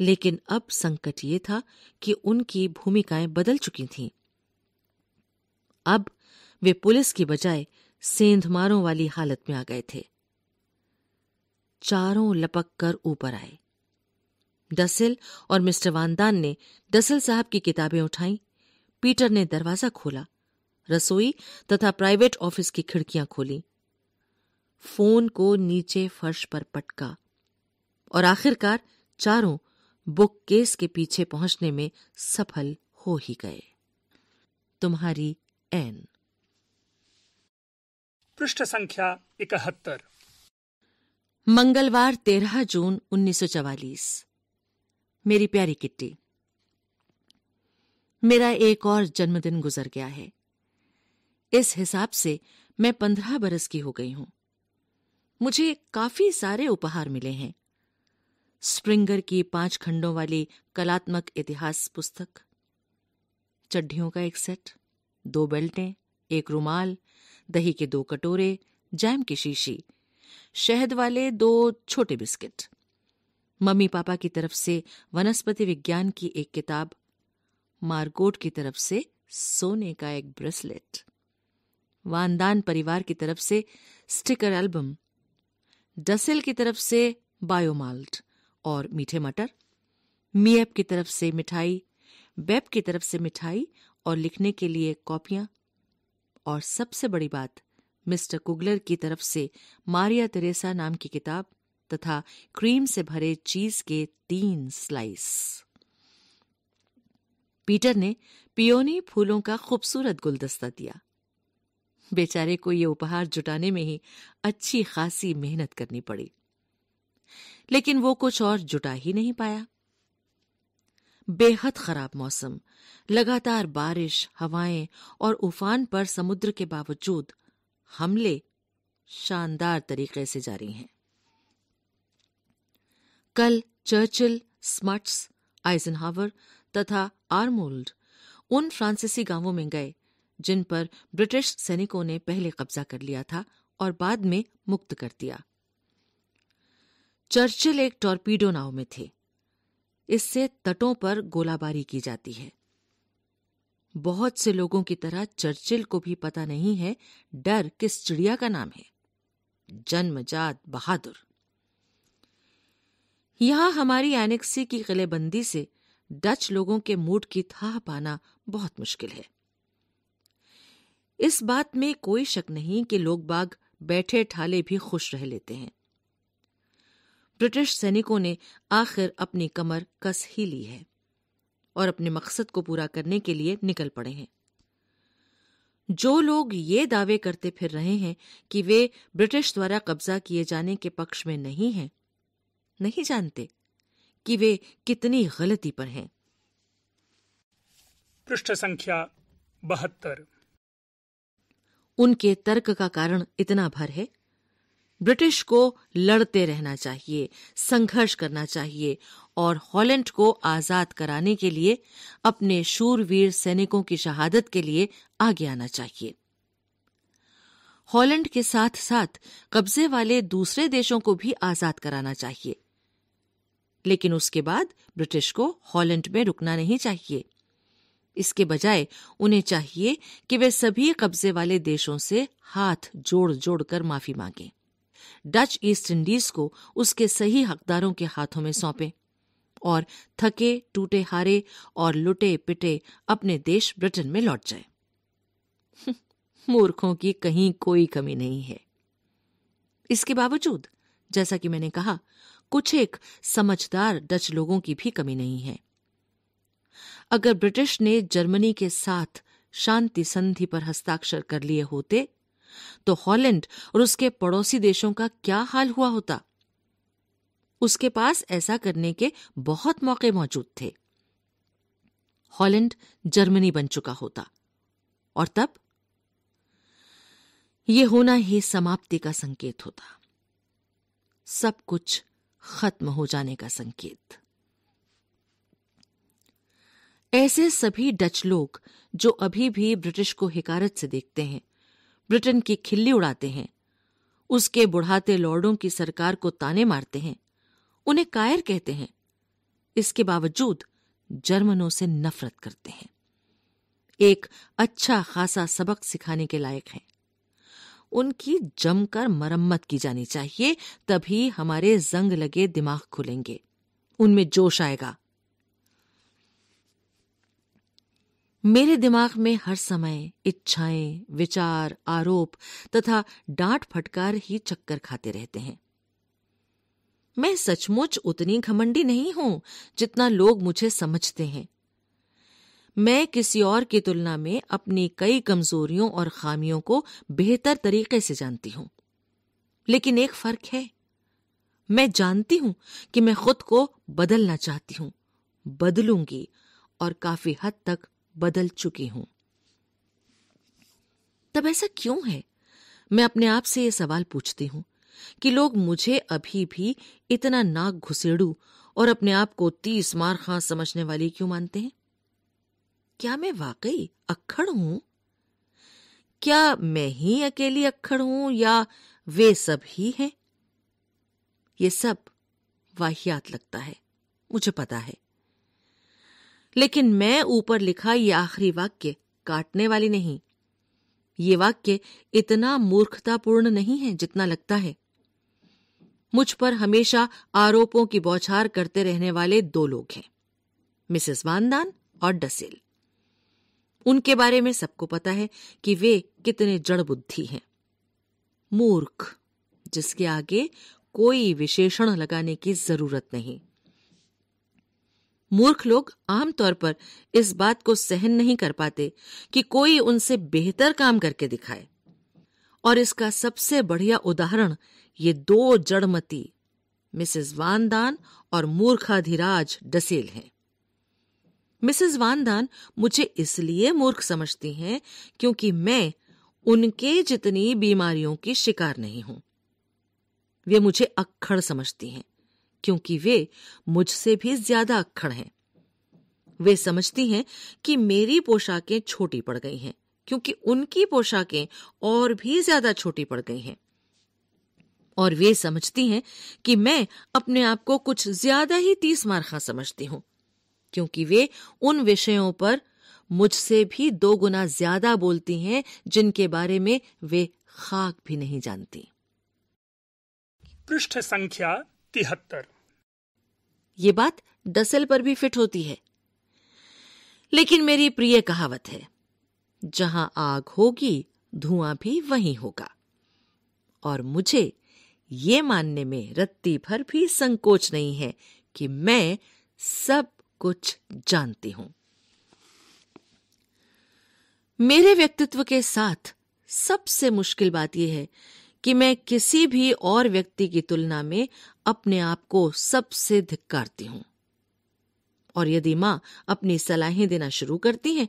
लेकिन अब संकट ये था कि उनकी भूमिकाएं बदल चुकी थीं अब वे पुलिस की बजाय सेंधमारों वाली हालत में आ गए थे चारों लपक कर ऊपर आए दसिल और मिस्टर वानदान ने दसिल साहब की किताबें उठाई पीटर ने दरवाजा खोला रसोई तथा प्राइवेट ऑफिस की खिड़कियां खोली फोन को नीचे फर्श पर पटका और आखिरकार चारों बुक केस के पीछे पहुंचने में सफल हो ही गए तुम्हारी एन पृष्ठ संख्या इकहत्तर मंगलवार तेरह जून उन्नीस मेरी प्यारी किट्टी मेरा एक और जन्मदिन गुजर गया है इस हिसाब से मैं पंद्रह बरस की हो गई हूं मुझे काफी सारे उपहार मिले हैं स्प्रिंगर की पांच खंडों वाली कलात्मक इतिहास पुस्तक चड्ढियों का एक सेट दो बेल्टें एक रुमाल दही के दो कटोरे जैम की शीशी शहद वाले दो छोटे बिस्किट मम्मी पापा की तरफ से वनस्पति विज्ञान की एक किताब मारकोट की तरफ से सोने का एक ब्रेसलेट वानदान परिवार की तरफ से स्टिकर एल्बम डसेल की तरफ से बायोमाल्ट और मीठे मटर मीएप की तरफ से मिठाई बेब की तरफ से मिठाई और लिखने के लिए कॉपियां और सबसे बड़ी बात मिस्टर कुगलर की तरफ से मारिया तेरेसा नाम की किताब तथा क्रीम से भरे चीज के तीन स्लाइस पीटर ने पियोनी फूलों का खूबसूरत गुलदस्ता दिया बेचारे को यह उपहार जुटाने में ही अच्छी खासी मेहनत करनी पड़ी लेकिन वो कुछ और जुटा ही नहीं पाया बेहद खराब मौसम लगातार बारिश हवाएं और उफान पर समुद्र के बावजूद हमले शानदार तरीके से जारी हैं कल चर्चिल स्मट्स आइजनहावर तथा आर्मोल्ड उन फ्रांसीसी गांवों में गए जिन पर ब्रिटिश सैनिकों ने पहले कब्जा कर लिया था और बाद में मुक्त कर दिया चर्चिल एक टॉर्पीडो नाव में थे इससे तटों पर गोलाबारी की जाती है बहुत से लोगों की तरह चर्चिल को भी पता नहीं है डर किस चिड़िया का नाम है जन्मजात बहादुर यहां हमारी एनेक्सी की किलेबंदी से डच लोगों के मूड की थाह पाना बहुत मुश्किल है इस बात में कोई शक नहीं कि लोग बाग बैठे ठाले भी खुश रह लेते हैं ब्रिटिश सैनिकों ने आखिर अपनी कमर कस ही ली है और अपने मकसद को पूरा करने के लिए निकल पड़े हैं जो लोग ये दावे करते फिर रहे हैं कि वे ब्रिटिश द्वारा कब्जा किए जाने के पक्ष में नहीं हैं नहीं जानते कि वे कितनी गलती पर हैं पृष्ठ संख्या बहत्तर उनके तर्क का कारण इतना भर है ब्रिटिश को लड़ते रहना चाहिए संघर्ष करना चाहिए और हॉलैंड को आजाद कराने के लिए अपने शूरवीर सैनिकों की शहादत के लिए आगे आना चाहिए हॉलैंड के साथ साथ कब्जे वाले दूसरे देशों को भी आजाद कराना चाहिए लेकिन उसके बाद ब्रिटिश को हॉलैंड में रुकना नहीं चाहिए इसके बजाय उन्हें चाहिए कि वे सभी कब्जे वाले देशों से हाथ जोड़ जोड़ कर माफी मांगे डच ईस्ट इंडीज को उसके सही हकदारों के हाथों में सौंपे और थके टूटे हारे और लुटे पिटे अपने देश ब्रिटेन में लौट जाए हम्म, मूर्खों की कहीं कोई कमी नहीं है इसके बावजूद जैसा कि मैंने कहा कुछ एक समझदार डच लोगों की भी कमी नहीं है अगर ब्रिटिश ने जर्मनी के साथ शांति संधि पर हस्ताक्षर कर लिए होते तो हॉलैंड और उसके पड़ोसी देशों का क्या हाल हुआ होता उसके पास ऐसा करने के बहुत मौके मौजूद थे हॉलैंड जर्मनी बन चुका होता और तब यह होना ही समाप्ति का संकेत होता सब कुछ खत्म हो जाने का संकेत ऐसे सभी डच लोग जो अभी भी ब्रिटिश को हिकारत से देखते हैं ब्रिटेन की खिल्ली उड़ाते हैं उसके बुढ़ाते लॉर्डों की सरकार को ताने मारते हैं उन्हें कायर कहते हैं इसके बावजूद जर्मनों से नफरत करते हैं एक अच्छा खासा सबक सिखाने के लायक है उनकी जमकर मरम्मत की जानी चाहिए तभी हमारे जंग लगे दिमाग खुलेंगे उनमें जोश आएगा मेरे दिमाग में हर समय इच्छाएं विचार आरोप तथा डांट फटकार ही चक्कर खाते रहते हैं मैं सचमुच उतनी घमंडी नहीं हूं जितना लोग मुझे समझते हैं मैं किसी और की तुलना में अपनी कई कमजोरियों और खामियों को बेहतर तरीके से जानती हूं लेकिन एक फर्क है मैं जानती हूं कि मैं खुद को बदलना चाहती हूं बदलूंगी और काफी हद तक बदल चुकी हूं तब ऐसा क्यों है मैं अपने आप से यह सवाल पूछती हूं कि लोग मुझे अभी भी इतना नाक घुसेड़ू और अपने आप को तीस मार खां समझने वाली क्यों मानते हैं क्या मैं वाकई अक्खड़ हूं क्या मैं ही अकेली अक्खड़ हूं या वे सब ही हैं ये सब वाहियात लगता है मुझे पता है लेकिन मैं ऊपर लिखा ये आखिरी वाक्य काटने वाली नहीं ये वाक्य इतना मूर्खतापूर्ण नहीं है जितना लगता है मुझ पर हमेशा आरोपों की बौछार करते रहने वाले दो लोग हैं मिसेस वानदान और डसेल उनके बारे में सबको पता है कि वे कितने जड़बुद्धि हैं मूर्ख जिसके आगे कोई विशेषण लगाने की जरूरत नहीं मूर्ख लोग आमतौर पर इस बात को सहन नहीं कर पाते कि कोई उनसे बेहतर काम करके दिखाए और इसका सबसे बढ़िया उदाहरण ये दो जड़मती मिसेस वानदान और मूर्खाधिराज डसेल हैं मिसेस वानदान मुझे इसलिए मूर्ख समझती हैं क्योंकि मैं उनके जितनी बीमारियों की शिकार नहीं हूं वे मुझे अक्खड़ समझती हैं क्योंकि वे मुझसे भी ज्यादा अक्खड़ हैं वे समझती हैं कि मेरी पोशाकें छोटी पड़ गई हैं क्योंकि उनकी पोशाकें और भी ज्यादा छोटी पड़ गई हैं और वे समझती हैं कि मैं अपने आप को कुछ ज्यादा ही तीस मारखा समझती हूं क्योंकि वे उन विषयों पर मुझसे भी दो गुना ज्यादा बोलती हैं जिनके बारे में वे खाक भी नहीं जानती पृष्ठ संख्या तिहत्तर ये बात डसेल पर भी फिट होती है लेकिन मेरी प्रिय कहावत है जहां आग होगी धुआं भी वहीं होगा और मुझे ये मानने में रत्ती भर भी संकोच नहीं है कि मैं सब कुछ जानती हूं मेरे व्यक्तित्व के साथ सबसे मुश्किल बात यह है कि मैं किसी भी और व्यक्ति की तुलना में अपने आप को सबसे धिक्कारती हूं और यदि मां अपनी सलाहें देना शुरू करती हैं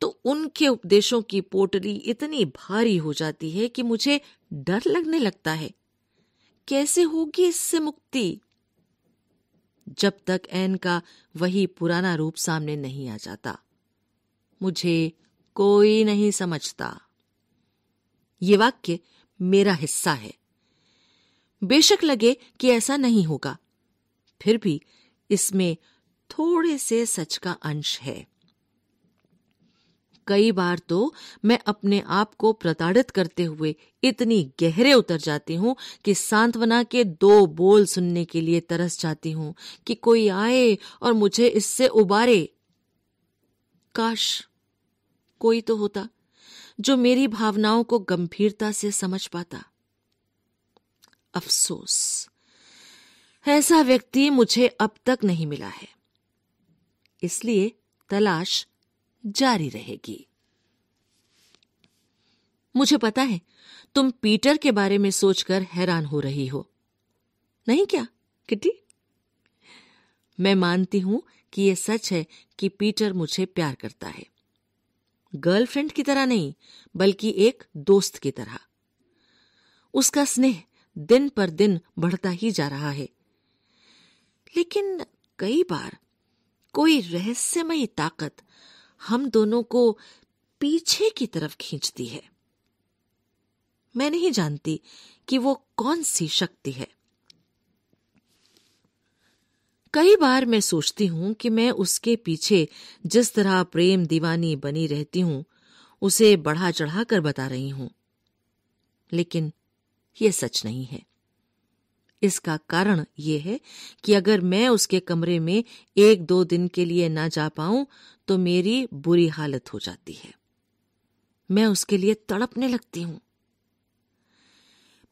तो उनके उपदेशों की पोटली इतनी भारी हो जाती है कि मुझे डर लगने लगता है कैसे होगी इससे मुक्ति जब तक एन का वही पुराना रूप सामने नहीं आ जाता मुझे कोई नहीं समझता ये वाक्य मेरा हिस्सा है बेशक लगे कि ऐसा नहीं होगा फिर भी इसमें थोड़े से सच का अंश है कई बार तो मैं अपने आप को प्रताड़ित करते हुए इतनी गहरे उतर जाती हूं कि सांत्वना के दो बोल सुनने के लिए तरस जाती हूं कि कोई आए और मुझे इससे उबारे काश कोई तो होता जो मेरी भावनाओं को गंभीरता से समझ पाता अफसोस ऐसा व्यक्ति मुझे अब तक नहीं मिला है इसलिए तलाश जारी रहेगी मुझे पता है तुम पीटर के बारे में सोचकर हैरान हो रही हो नहीं क्या किटी मैं मानती हूं कि यह सच है कि पीटर मुझे प्यार करता है गर्लफ्रेंड की तरह नहीं बल्कि एक दोस्त की तरह उसका स्नेह दिन पर दिन बढ़ता ही जा रहा है लेकिन कई बार कोई रहस्यमयी ताकत हम दोनों को पीछे की तरफ खींचती है मैं नहीं जानती कि वो कौन सी शक्ति है कई बार मैं सोचती हूँ कि मैं उसके पीछे जिस तरह प्रेम दीवानी बनी रहती हूँ उसे बढ़ा चढ़ा कर बता रही हूं लेकिन यह सच नहीं है इसका कारण यह है कि अगर मैं उसके कमरे में एक दो दिन के लिए ना जा पाऊं तो मेरी बुरी हालत हो जाती है मैं उसके लिए तड़पने लगती हूं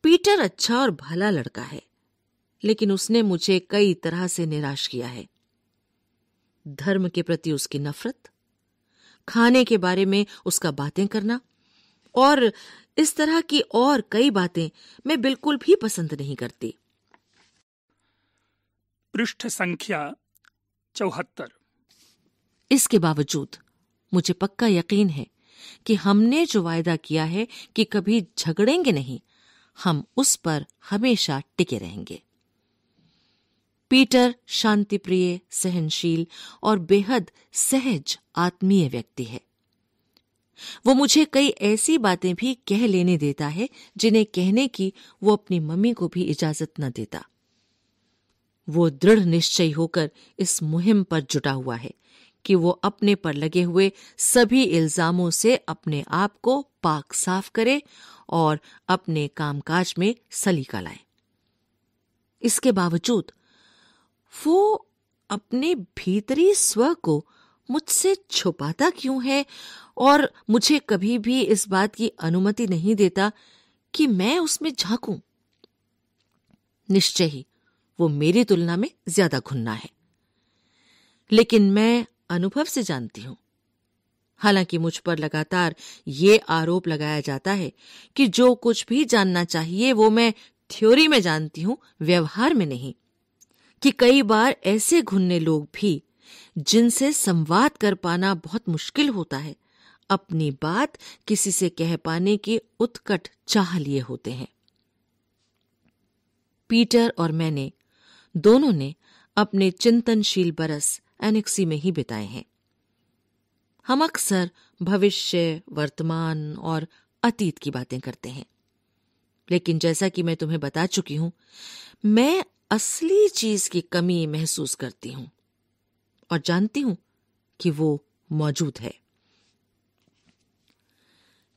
पीटर अच्छा और भला लड़का है लेकिन उसने मुझे कई तरह से निराश किया है धर्म के प्रति उसकी नफरत खाने के बारे में उसका बातें करना और इस तरह की और कई बातें मैं बिल्कुल भी पसंद नहीं करती पृष्ठ संख्या चौहत्तर इसके बावजूद मुझे पक्का यकीन है कि हमने जो वायदा किया है कि कभी झगड़ेंगे नहीं हम उस पर हमेशा टिके रहेंगे पीटर शांतिप्रिय सहनशील और बेहद सहज आत्मीय व्यक्ति है वो मुझे कई ऐसी बातें भी कह लेने देता है जिन्हें कहने की वो अपनी मम्मी को भी इजाजत न देता वो दृढ़ निश्चय होकर इस मुहिम पर जुटा हुआ है कि वो अपने पर लगे हुए सभी इल्जामों से अपने आप को पाक साफ करे और अपने कामकाज में सलीका लाए इसके बावजूद वो अपने भीतरी स्व को मुझसे छुपाता क्यों है और मुझे कभी भी इस बात की अनुमति नहीं देता कि मैं उसमें झांकूं? निश्चय ही वो मेरी तुलना में ज्यादा घुन्ना है लेकिन मैं अनुभव से जानती हूं हालांकि मुझ पर लगातार ये आरोप लगाया जाता है कि जो कुछ भी जानना चाहिए वो मैं थ्योरी में जानती हूं व्यवहार में नहीं कि कई बार ऐसे घुन्ने लोग भी जिनसे संवाद कर पाना बहुत मुश्किल होता है अपनी बात किसी से कह पाने की उत्कट चाह लिए होते हैं पीटर और मैंने दोनों ने अपने चिंतनशील बरस एनेक्सी में ही बिताए हैं हम अक्सर भविष्य वर्तमान और अतीत की बातें करते हैं लेकिन जैसा कि मैं तुम्हें बता चुकी हूं मैं असली चीज की कमी महसूस करती हूं और जानती हूं कि वो मौजूद है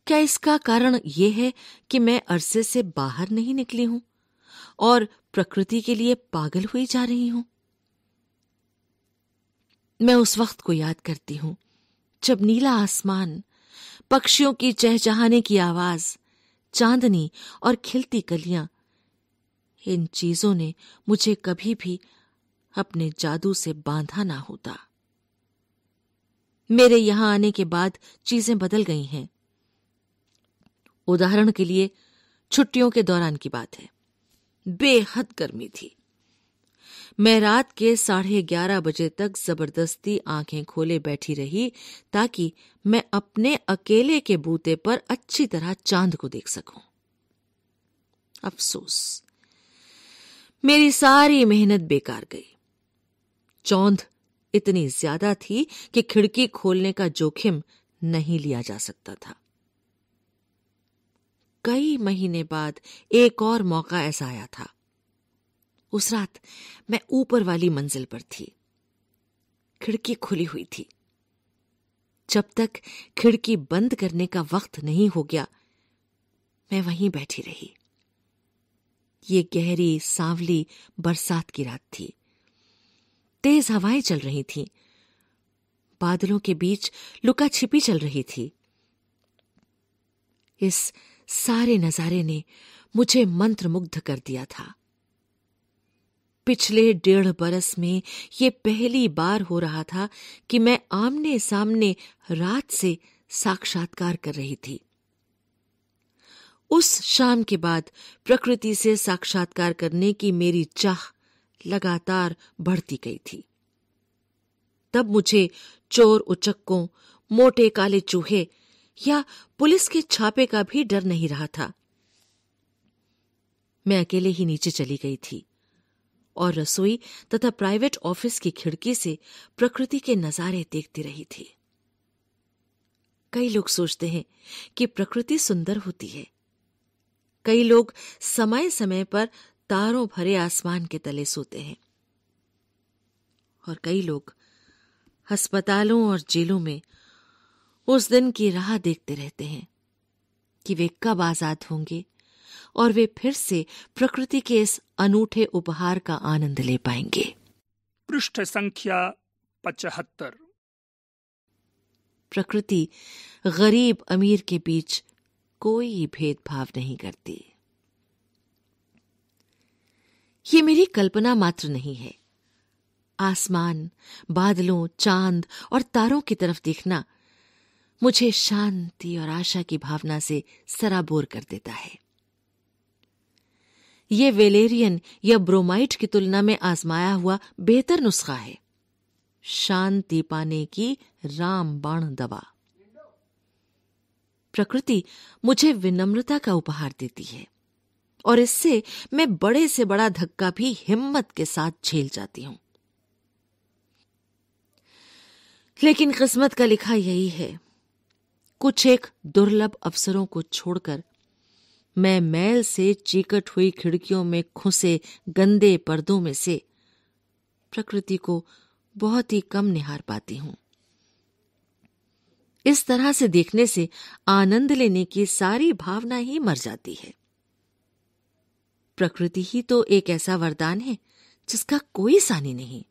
क्या इसका कारण यह है कि मैं अरसे से बाहर नहीं निकली हूं और प्रकृति के लिए पागल हुई जा रही हूं मैं उस वक्त को याद करती हूं जब नीला आसमान पक्षियों की चहचहाने की आवाज चांदनी और खिलती कलियां इन चीजों ने मुझे कभी भी अपने जादू से बांधा ना होता मेरे यहां आने के बाद चीजें बदल गई हैं उदाहरण के लिए छुट्टियों के दौरान की बात है बेहद गर्मी थी मैं रात के साढ़े ग्यारह बजे तक जबरदस्ती आंखें खोले बैठी रही ताकि मैं अपने अकेले के बूते पर अच्छी तरह चांद को देख सकूं अफसोस मेरी सारी मेहनत बेकार गई चौंध इतनी ज्यादा थी कि खिड़की खोलने का जोखिम नहीं लिया जा सकता था कई महीने बाद एक और मौका ऐसा आया था उस रात मैं ऊपर वाली मंजिल पर थी खिड़की खुली हुई थी जब तक खिड़की बंद करने का वक्त नहीं हो गया मैं वहीं बैठी रही ये गहरी सांवली बरसात की रात थी तेज हवाएं चल रही थी बादलों के बीच लुका छिपी चल रही थी इस सारे नजारे ने मुझे मंत्रमुग्ध कर दिया था पिछले डेढ़ बरस में ये पहली बार हो रहा था कि मैं आमने सामने रात से साक्षात्कार कर रही थी उस शाम के बाद प्रकृति से साक्षात्कार करने की मेरी चाह लगातार बढ़ती गई थी तब मुझे चोर उचक्कों मोटे काले चूहे या पुलिस के छापे का भी डर नहीं रहा था मैं अकेले ही नीचे चली गई थी और रसोई तथा प्राइवेट ऑफिस की खिड़की से प्रकृति के नजारे देखती रही थी कई लोग सोचते हैं कि प्रकृति सुंदर होती है कई लोग समय समय पर तारों भरे आसमान के तले सोते हैं और कई लोग अस्पतालों और जेलों में उस दिन की राह देखते रहते हैं कि वे कब आजाद होंगे और वे फिर से प्रकृति के इस अनूठे उपहार का आनंद ले पाएंगे पृष्ठ संख्या पचहत्तर प्रकृति गरीब अमीर के बीच कोई भेदभाव नहीं करती ये मेरी कल्पना मात्र नहीं है आसमान बादलों चांद और तारों की तरफ देखना मुझे शांति और आशा की भावना से सराबोर कर देता है यह वेलेरियन या ब्रोमाइट की तुलना में आजमाया हुआ बेहतर नुस्खा है शांति पाने की रामबाण दवा प्रकृति मुझे विनम्रता का उपहार देती है और इससे मैं बड़े से बड़ा धक्का भी हिम्मत के साथ झेल जाती हूं लेकिन किस्मत का लिखा यही है कुछ एक दुर्लभ अवसरों को छोड़कर मैं मैल से चीकट हुई खिड़कियों में खुसे गंदे पर्दों में से प्रकृति को बहुत ही कम निहार पाती हूं इस तरह से देखने से आनंद लेने की सारी भावना ही मर जाती है प्रकृति ही तो एक ऐसा वरदान है जिसका कोई सानी नहीं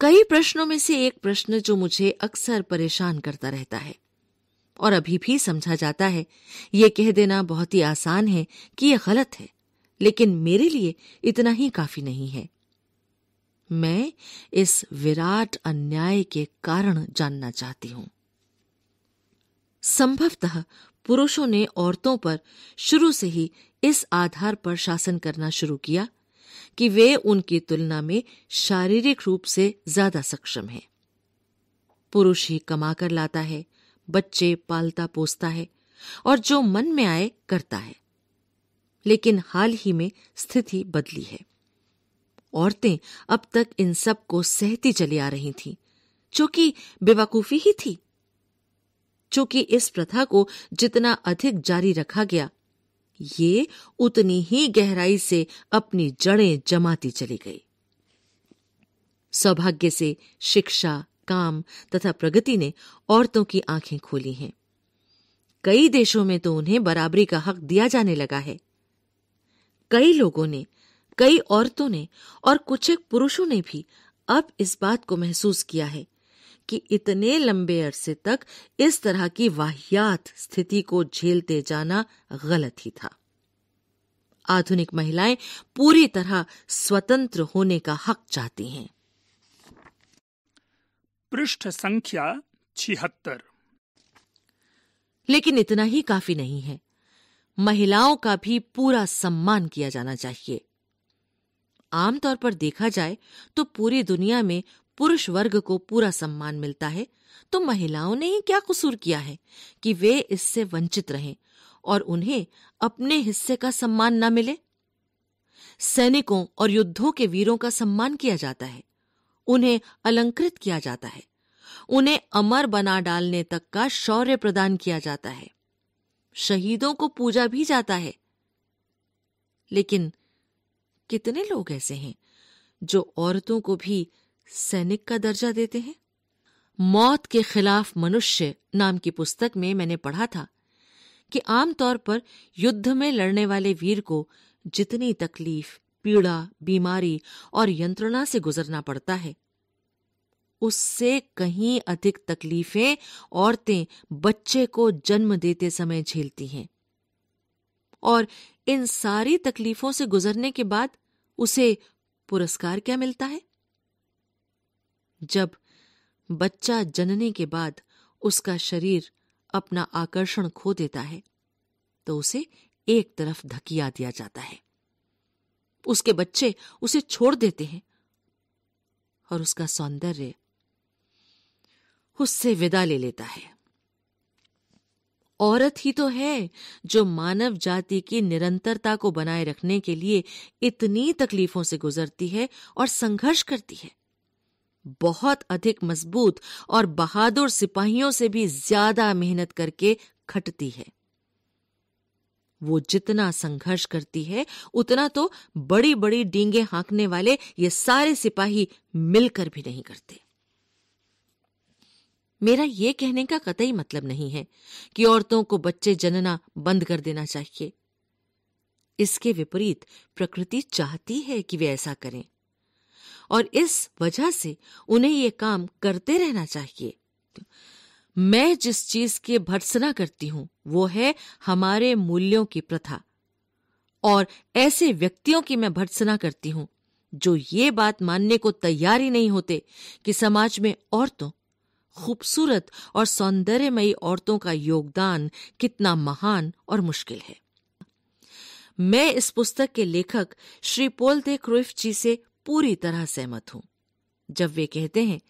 कई प्रश्नों में से एक प्रश्न जो मुझे अक्सर परेशान करता रहता है और अभी भी समझा जाता है ये कह देना बहुत ही आसान है कि यह गलत है लेकिन मेरे लिए इतना ही काफी नहीं है मैं इस विराट अन्याय के कारण जानना चाहती हूं संभवतः पुरुषों ने औरतों पर शुरू से ही इस आधार पर शासन करना शुरू किया कि वे उनकी तुलना में शारीरिक रूप से ज्यादा सक्षम हैं। पुरुष ही कमा कर लाता है बच्चे पालता पोसता है और जो मन में आए करता है लेकिन हाल ही में स्थिति बदली है औरतें अब तक इन सब को सहती चली आ रही थीं, जो कि बेवकूफी ही थी चूंकि इस प्रथा को जितना अधिक जारी रखा गया ये उतनी ही गहराई से अपनी जड़ें जमाती चली गई सौभाग्य से शिक्षा काम तथा प्रगति ने औरतों की आंखें खोली हैं कई देशों में तो उन्हें बराबरी का हक दिया जाने लगा है कई लोगों ने कई औरतों ने और कुछ एक पुरुषों ने भी अब इस बात को महसूस किया है कि इतने लंबे अरसे तक इस तरह की वाहियात स्थिति को झेलते जाना गलत ही था आधुनिक महिलाएं पूरी तरह स्वतंत्र होने का हक चाहती हैं पृष्ठ संख्या छिहत्तर लेकिन इतना ही काफी नहीं है महिलाओं का भी पूरा सम्मान किया जाना चाहिए आमतौर पर देखा जाए तो पूरी दुनिया में पुरुष वर्ग को पूरा सम्मान मिलता है तो महिलाओं ने ही क्या कसूर किया है कि वे इससे वंचित रहें और उन्हें अपने हिस्से का सम्मान न मिले सैनिकों और युद्धों के वीरों का सम्मान किया जाता है उन्हें अलंकृत किया जाता है उन्हें अमर बना डालने तक का शौर्य प्रदान किया जाता है शहीदों को पूजा भी जाता है लेकिन कितने लोग ऐसे हैं जो औरतों को भी सैनिक का दर्जा देते हैं मौत के खिलाफ मनुष्य नाम की पुस्तक में मैंने पढ़ा था कि आमतौर पर युद्ध में लड़ने वाले वीर को जितनी तकलीफ पीड़ा बीमारी और यंत्रणा से गुजरना पड़ता है उससे कहीं अधिक तकलीफें औरतें बच्चे को जन्म देते समय झेलती हैं और इन सारी तकलीफों से गुजरने के बाद उसे पुरस्कार क्या मिलता है जब बच्चा जनने के बाद उसका शरीर अपना आकर्षण खो देता है तो उसे एक तरफ धकिया दिया जाता है उसके बच्चे उसे छोड़ देते हैं और उसका सौंदर्य उससे विदा ले लेता है औरत ही तो है जो मानव जाति की निरंतरता को बनाए रखने के लिए इतनी तकलीफों से गुजरती है और संघर्ष करती है बहुत अधिक मजबूत और बहादुर सिपाहियों से भी ज्यादा मेहनत करके खटती है वो जितना संघर्ष करती है उतना तो बड़ी बड़ी डींगे हाँकने वाले ये सारे सिपाही मिलकर भी नहीं करते मेरा ये कहने का कतई मतलब नहीं है कि औरतों को बच्चे जनना बंद कर देना चाहिए इसके विपरीत प्रकृति चाहती है कि वे ऐसा करें और इस वजह से उन्हें ये काम करते रहना चाहिए मैं जिस चीज की भर्सना करती हूं वो है हमारे मूल्यों की प्रथा और ऐसे व्यक्तियों की मैं भर्सना करती हूं जो ये बात मानने को तैयार ही नहीं होते कि समाज में औरतों खूबसूरत और सौंदर्यमयी औरतों का योगदान कितना महान और मुश्किल है मैं इस पुस्तक के लेखक श्री पोल दे क्रोइफ जी से पूरी तरह सहमत हूं जब वे कहते हैं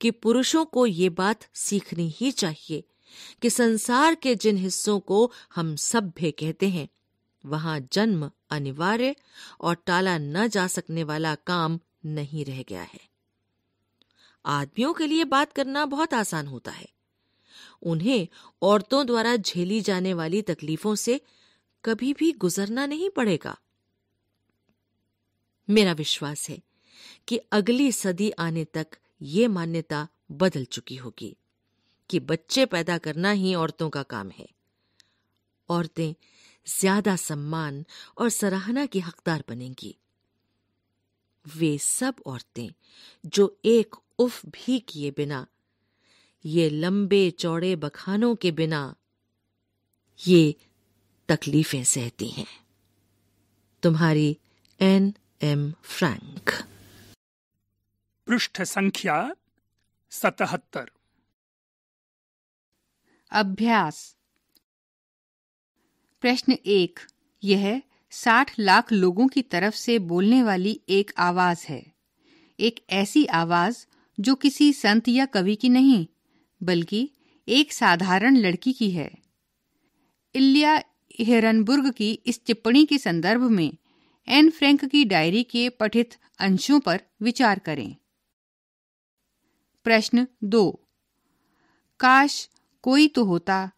कि पुरुषों को ये बात सीखनी ही चाहिए कि संसार के जिन हिस्सों को हम सभ्य कहते हैं वहां जन्म अनिवार्य और टाला न जा सकने वाला काम नहीं रह गया है आदमियों के लिए बात करना बहुत आसान होता है उन्हें औरतों द्वारा झेली जाने वाली तकलीफों से कभी भी गुजरना नहीं पड़ेगा मेरा विश्वास है कि अगली सदी आने तक ये मान्यता बदल चुकी होगी कि बच्चे पैदा करना ही औरतों का काम है औरतें ज्यादा सम्मान और सराहना की हकदार बनेंगी वे सब औरतें जो एक उफ भी किए बिना ये लंबे चौड़े बखानों के बिना ये तकलीफें सहती हैं तुम्हारी एन एम फ्रैंक पृष्ठ संख्या सतहत्तर अभ्यास प्रश्न एक यह साठ लाख लोगों की तरफ से बोलने वाली एक आवाज है एक ऐसी आवाज जो किसी संत या कवि की नहीं बल्कि एक साधारण लड़की की है इलिया हेरनबुर्ग की इस टिप्पणी के संदर्भ में एन फ्रैंक की डायरी के पठित अंशों पर विचार करें प्रश्न दो काश कोई तो होता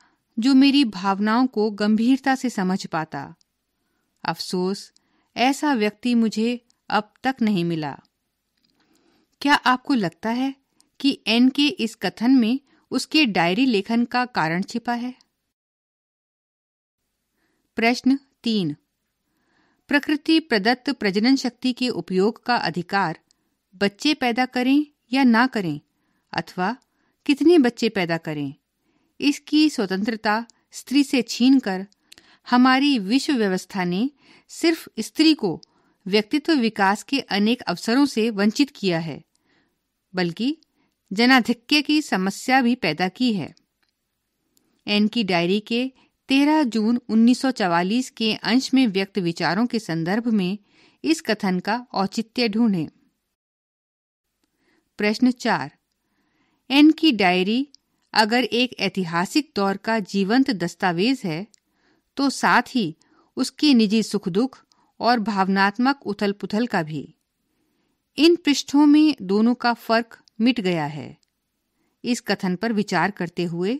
जो मेरी भावनाओं को गंभीरता से समझ पाता अफसोस ऐसा व्यक्ति मुझे अब तक नहीं मिला क्या आपको लगता है कि एन के इस कथन में उसके डायरी लेखन का कारण छिपा है प्रश्न तीन प्रकृति प्रदत्त प्रजनन शक्ति के उपयोग का अधिकार बच्चे पैदा करें या ना करें अथवा कितने बच्चे पैदा करें इसकी स्वतंत्रता स्त्री से छीनकर हमारी विश्व व्यवस्था ने सिर्फ स्त्री को व्यक्तित्व विकास के अनेक अवसरों से वंचित किया है बल्कि जनाधिक्य की समस्या भी पैदा की है एन की डायरी के 13 जून 1944 के अंश में व्यक्त विचारों के संदर्भ में इस कथन का औचित्य ढूंढें प्रश्न चार एन की डायरी अगर एक ऐतिहासिक दौर का जीवंत दस्तावेज है तो साथ ही उसके निजी सुख दुख और भावनात्मक उथल पुथल का भी इन पृष्ठों में दोनों का फर्क मिट गया है इस कथन पर विचार करते हुए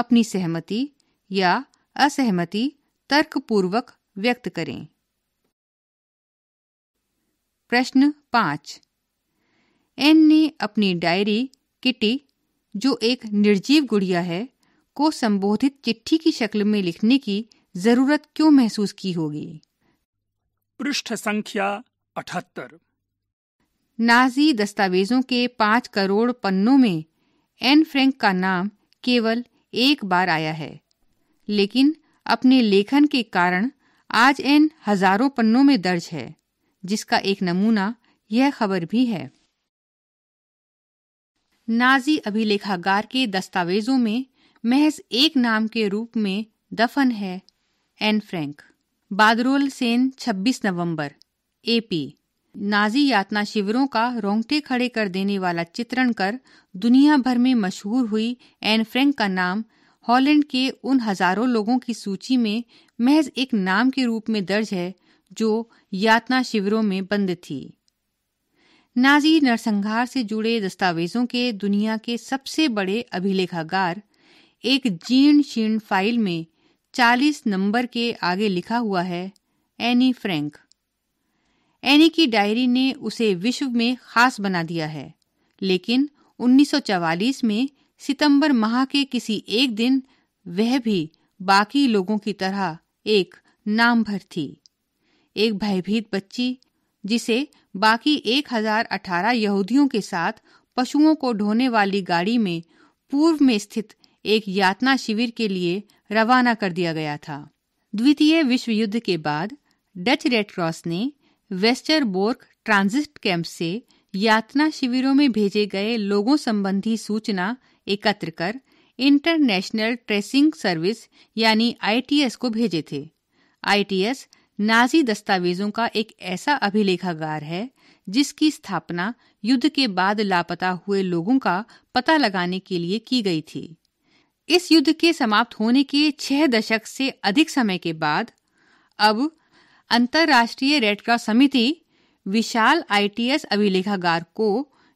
अपनी सहमति या असहमति तर्कपूर्वक व्यक्त करें प्रश्न पांच एन ने अपनी डायरी किटी जो एक निर्जीव गुड़िया है को संबोधित चिट्ठी की शक्ल में लिखने की जरूरत क्यों महसूस की होगी पृष्ठ संख्या अठहत्तर नाजी दस्तावेजों के पांच करोड़ पन्नों में एन फ्रैंक का नाम केवल एक बार आया है लेकिन अपने लेखन के कारण आज एन हजारों पन्नों में दर्ज है जिसका एक नमूना यह खबर भी है नाजी अभिलेखागार के दस्तावेजों में महज एक नाम के रूप में दफन है एन फ्रैंक बादरोल सेन 26 नवंबर एपी नाजी यातना शिविरों का रोंगटे खड़े कर देने वाला चित्रण कर दुनिया भर में मशहूर हुई एन फ्रेंक का नाम हॉलैंड के उन हजारों लोगों की सूची में महज एक नाम के रूप में दर्ज है जो यातना शिविरों में बंद थी नाजी नरसंहार से जुड़े दस्तावेजों के दुनिया के सबसे बड़े अभिलेखागार एक जीर्ण शीर्ण फाइल में 40 नंबर के आगे लिखा हुआ है एनी फ्रैंक एनी की डायरी ने उसे विश्व में खास बना दिया है लेकिन 1944 में सितंबर माह के किसी एक दिन वह भी बाकी लोगों की तरह एक नाम भर थी एक भयभीत बच्ची जिसे बाकी 1018 यहूदियों के साथ पशुओं को ढोने वाली गाड़ी में पूर्व में स्थित एक यातना शिविर के लिए रवाना कर दिया गया था द्वितीय विश्व युद्ध के बाद डच रेड क्रॉस ने बोर्क ट्रांजिट कैंप से यातना शिविरों में भेजे गए लोगों संबंधी सूचना एकत्र कर इंटरनेशनल ट्रेसिंग सर्विस यानी आईटीएस को भेजे थे आईटीएस नाजी दस्तावेजों का एक ऐसा अभिलेखागार है जिसकी स्थापना युद्ध के बाद लापता हुए लोगों का पता लगाने के लिए की गई थी इस युद्ध के समाप्त होने के छह दशक से अधिक समय के बाद अब अंतर्राष्ट्रीय रेडक्रॉस समिति विशाल आईटीएस अभिलेखागार को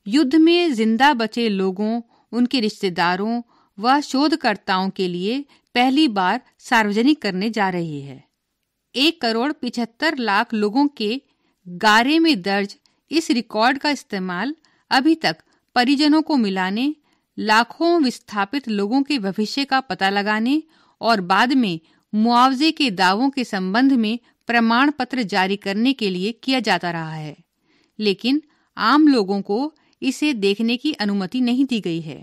युद्ध में जिंदा बचे लोगों उनके रिश्तेदारों व शोधकर्ताओं के लिए पहली बार सार्वजनिक करने जा रही है एक करोड़ पिछहत्तर लाख लोगों के गारे में दर्ज इस रिकॉर्ड का इस्तेमाल अभी तक परिजनों को मिलाने लाखों विस्थापित लोगों के भविष्य का पता लगाने और बाद में मुआवजे के दावों के संबंध में प्रमाण पत्र जारी करने के लिए किया जाता रहा है लेकिन आम लोगों को इसे देखने की अनुमति नहीं दी गई है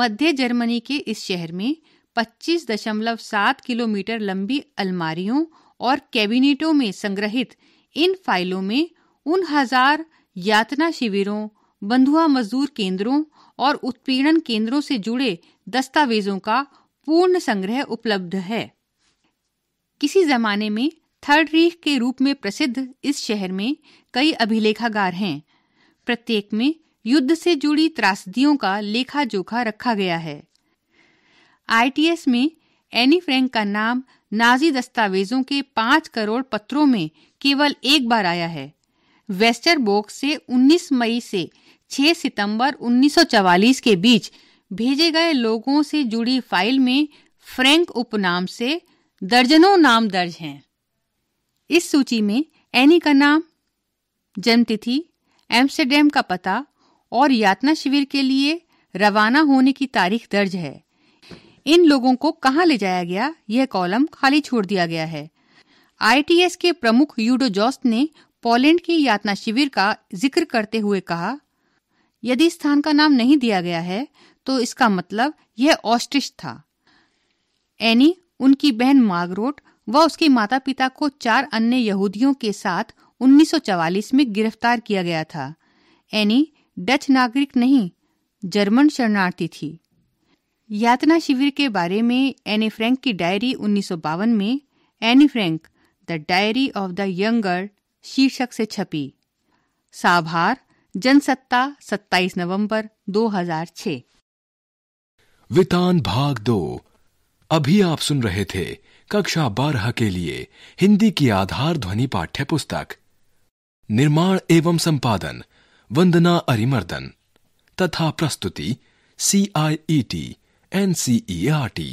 मध्य जर्मनी के इस शहर में 25.7 किलोमीटर लंबी अलमारियों और कैबिनेटों में संग्रहित इन फाइलों में उन हजार यातना शिविरों बंधुआ मजदूर केंद्रों और उत्पीड़न केंद्रों से जुड़े दस्तावेजों का पूर्ण संग्रह उपलब्ध है किसी जमाने में थर्ड रीख के रूप में प्रसिद्ध इस शहर में कई अभिलेखागार हैं प्रत्येक में युद्ध से जुड़ी त्रासदियों का लेखा जोखा रखा गया है आईटीएस में एनी फ्रैंक का नाम नाजी दस्तावेजों के पांच करोड़ पत्रों में केवल एक बार आया है वेस्टर बोक्स से 19 मई से 6 सितंबर 1944 के बीच भेजे गए लोगों से जुड़ी फाइल में फ्रैंक उपनाम से दर्जनों नाम दर्ज हैं इस सूची में एनी का नाम जन्मतिथि एम्स्टरडेम का पता और यातना शिविर के लिए रवाना होने की तारीख दर्ज है इन लोगों को कहा ले जाया गया यह कॉलम खाली छोड़ दिया गया है आईटीएस के प्रमुख यूडो जॉस्ट ने पोलैंड की यातना शिविर का जिक्र करते हुए कहा यदि स्थान का नाम नहीं दिया गया है तो इसका मतलब यह ऑस्ट्रिश था एनी उनकी बहन मार्गरोट वह उसके माता पिता को चार अन्य यहूदियों के साथ 1944 में गिरफ्तार किया गया था एनी डच नागरिक नहीं जर्मन शरणार्थी थी यातना शिविर के बारे में एनी फ्रैंक की डायरी उन्नीस में Anne Frank the diary of the young girl शीर्षक से छपी साभार जनसत्ता 27 नवंबर 2006 वितान भाग दो अभी आप सुन रहे थे कक्षा बारह के लिए हिंदी की आधार ध्वनि पाठ्य पुस्तक निर्माण एवं संपादन वंदना अरिमर्दन तथा प्रस्तुति C I E T N C E R T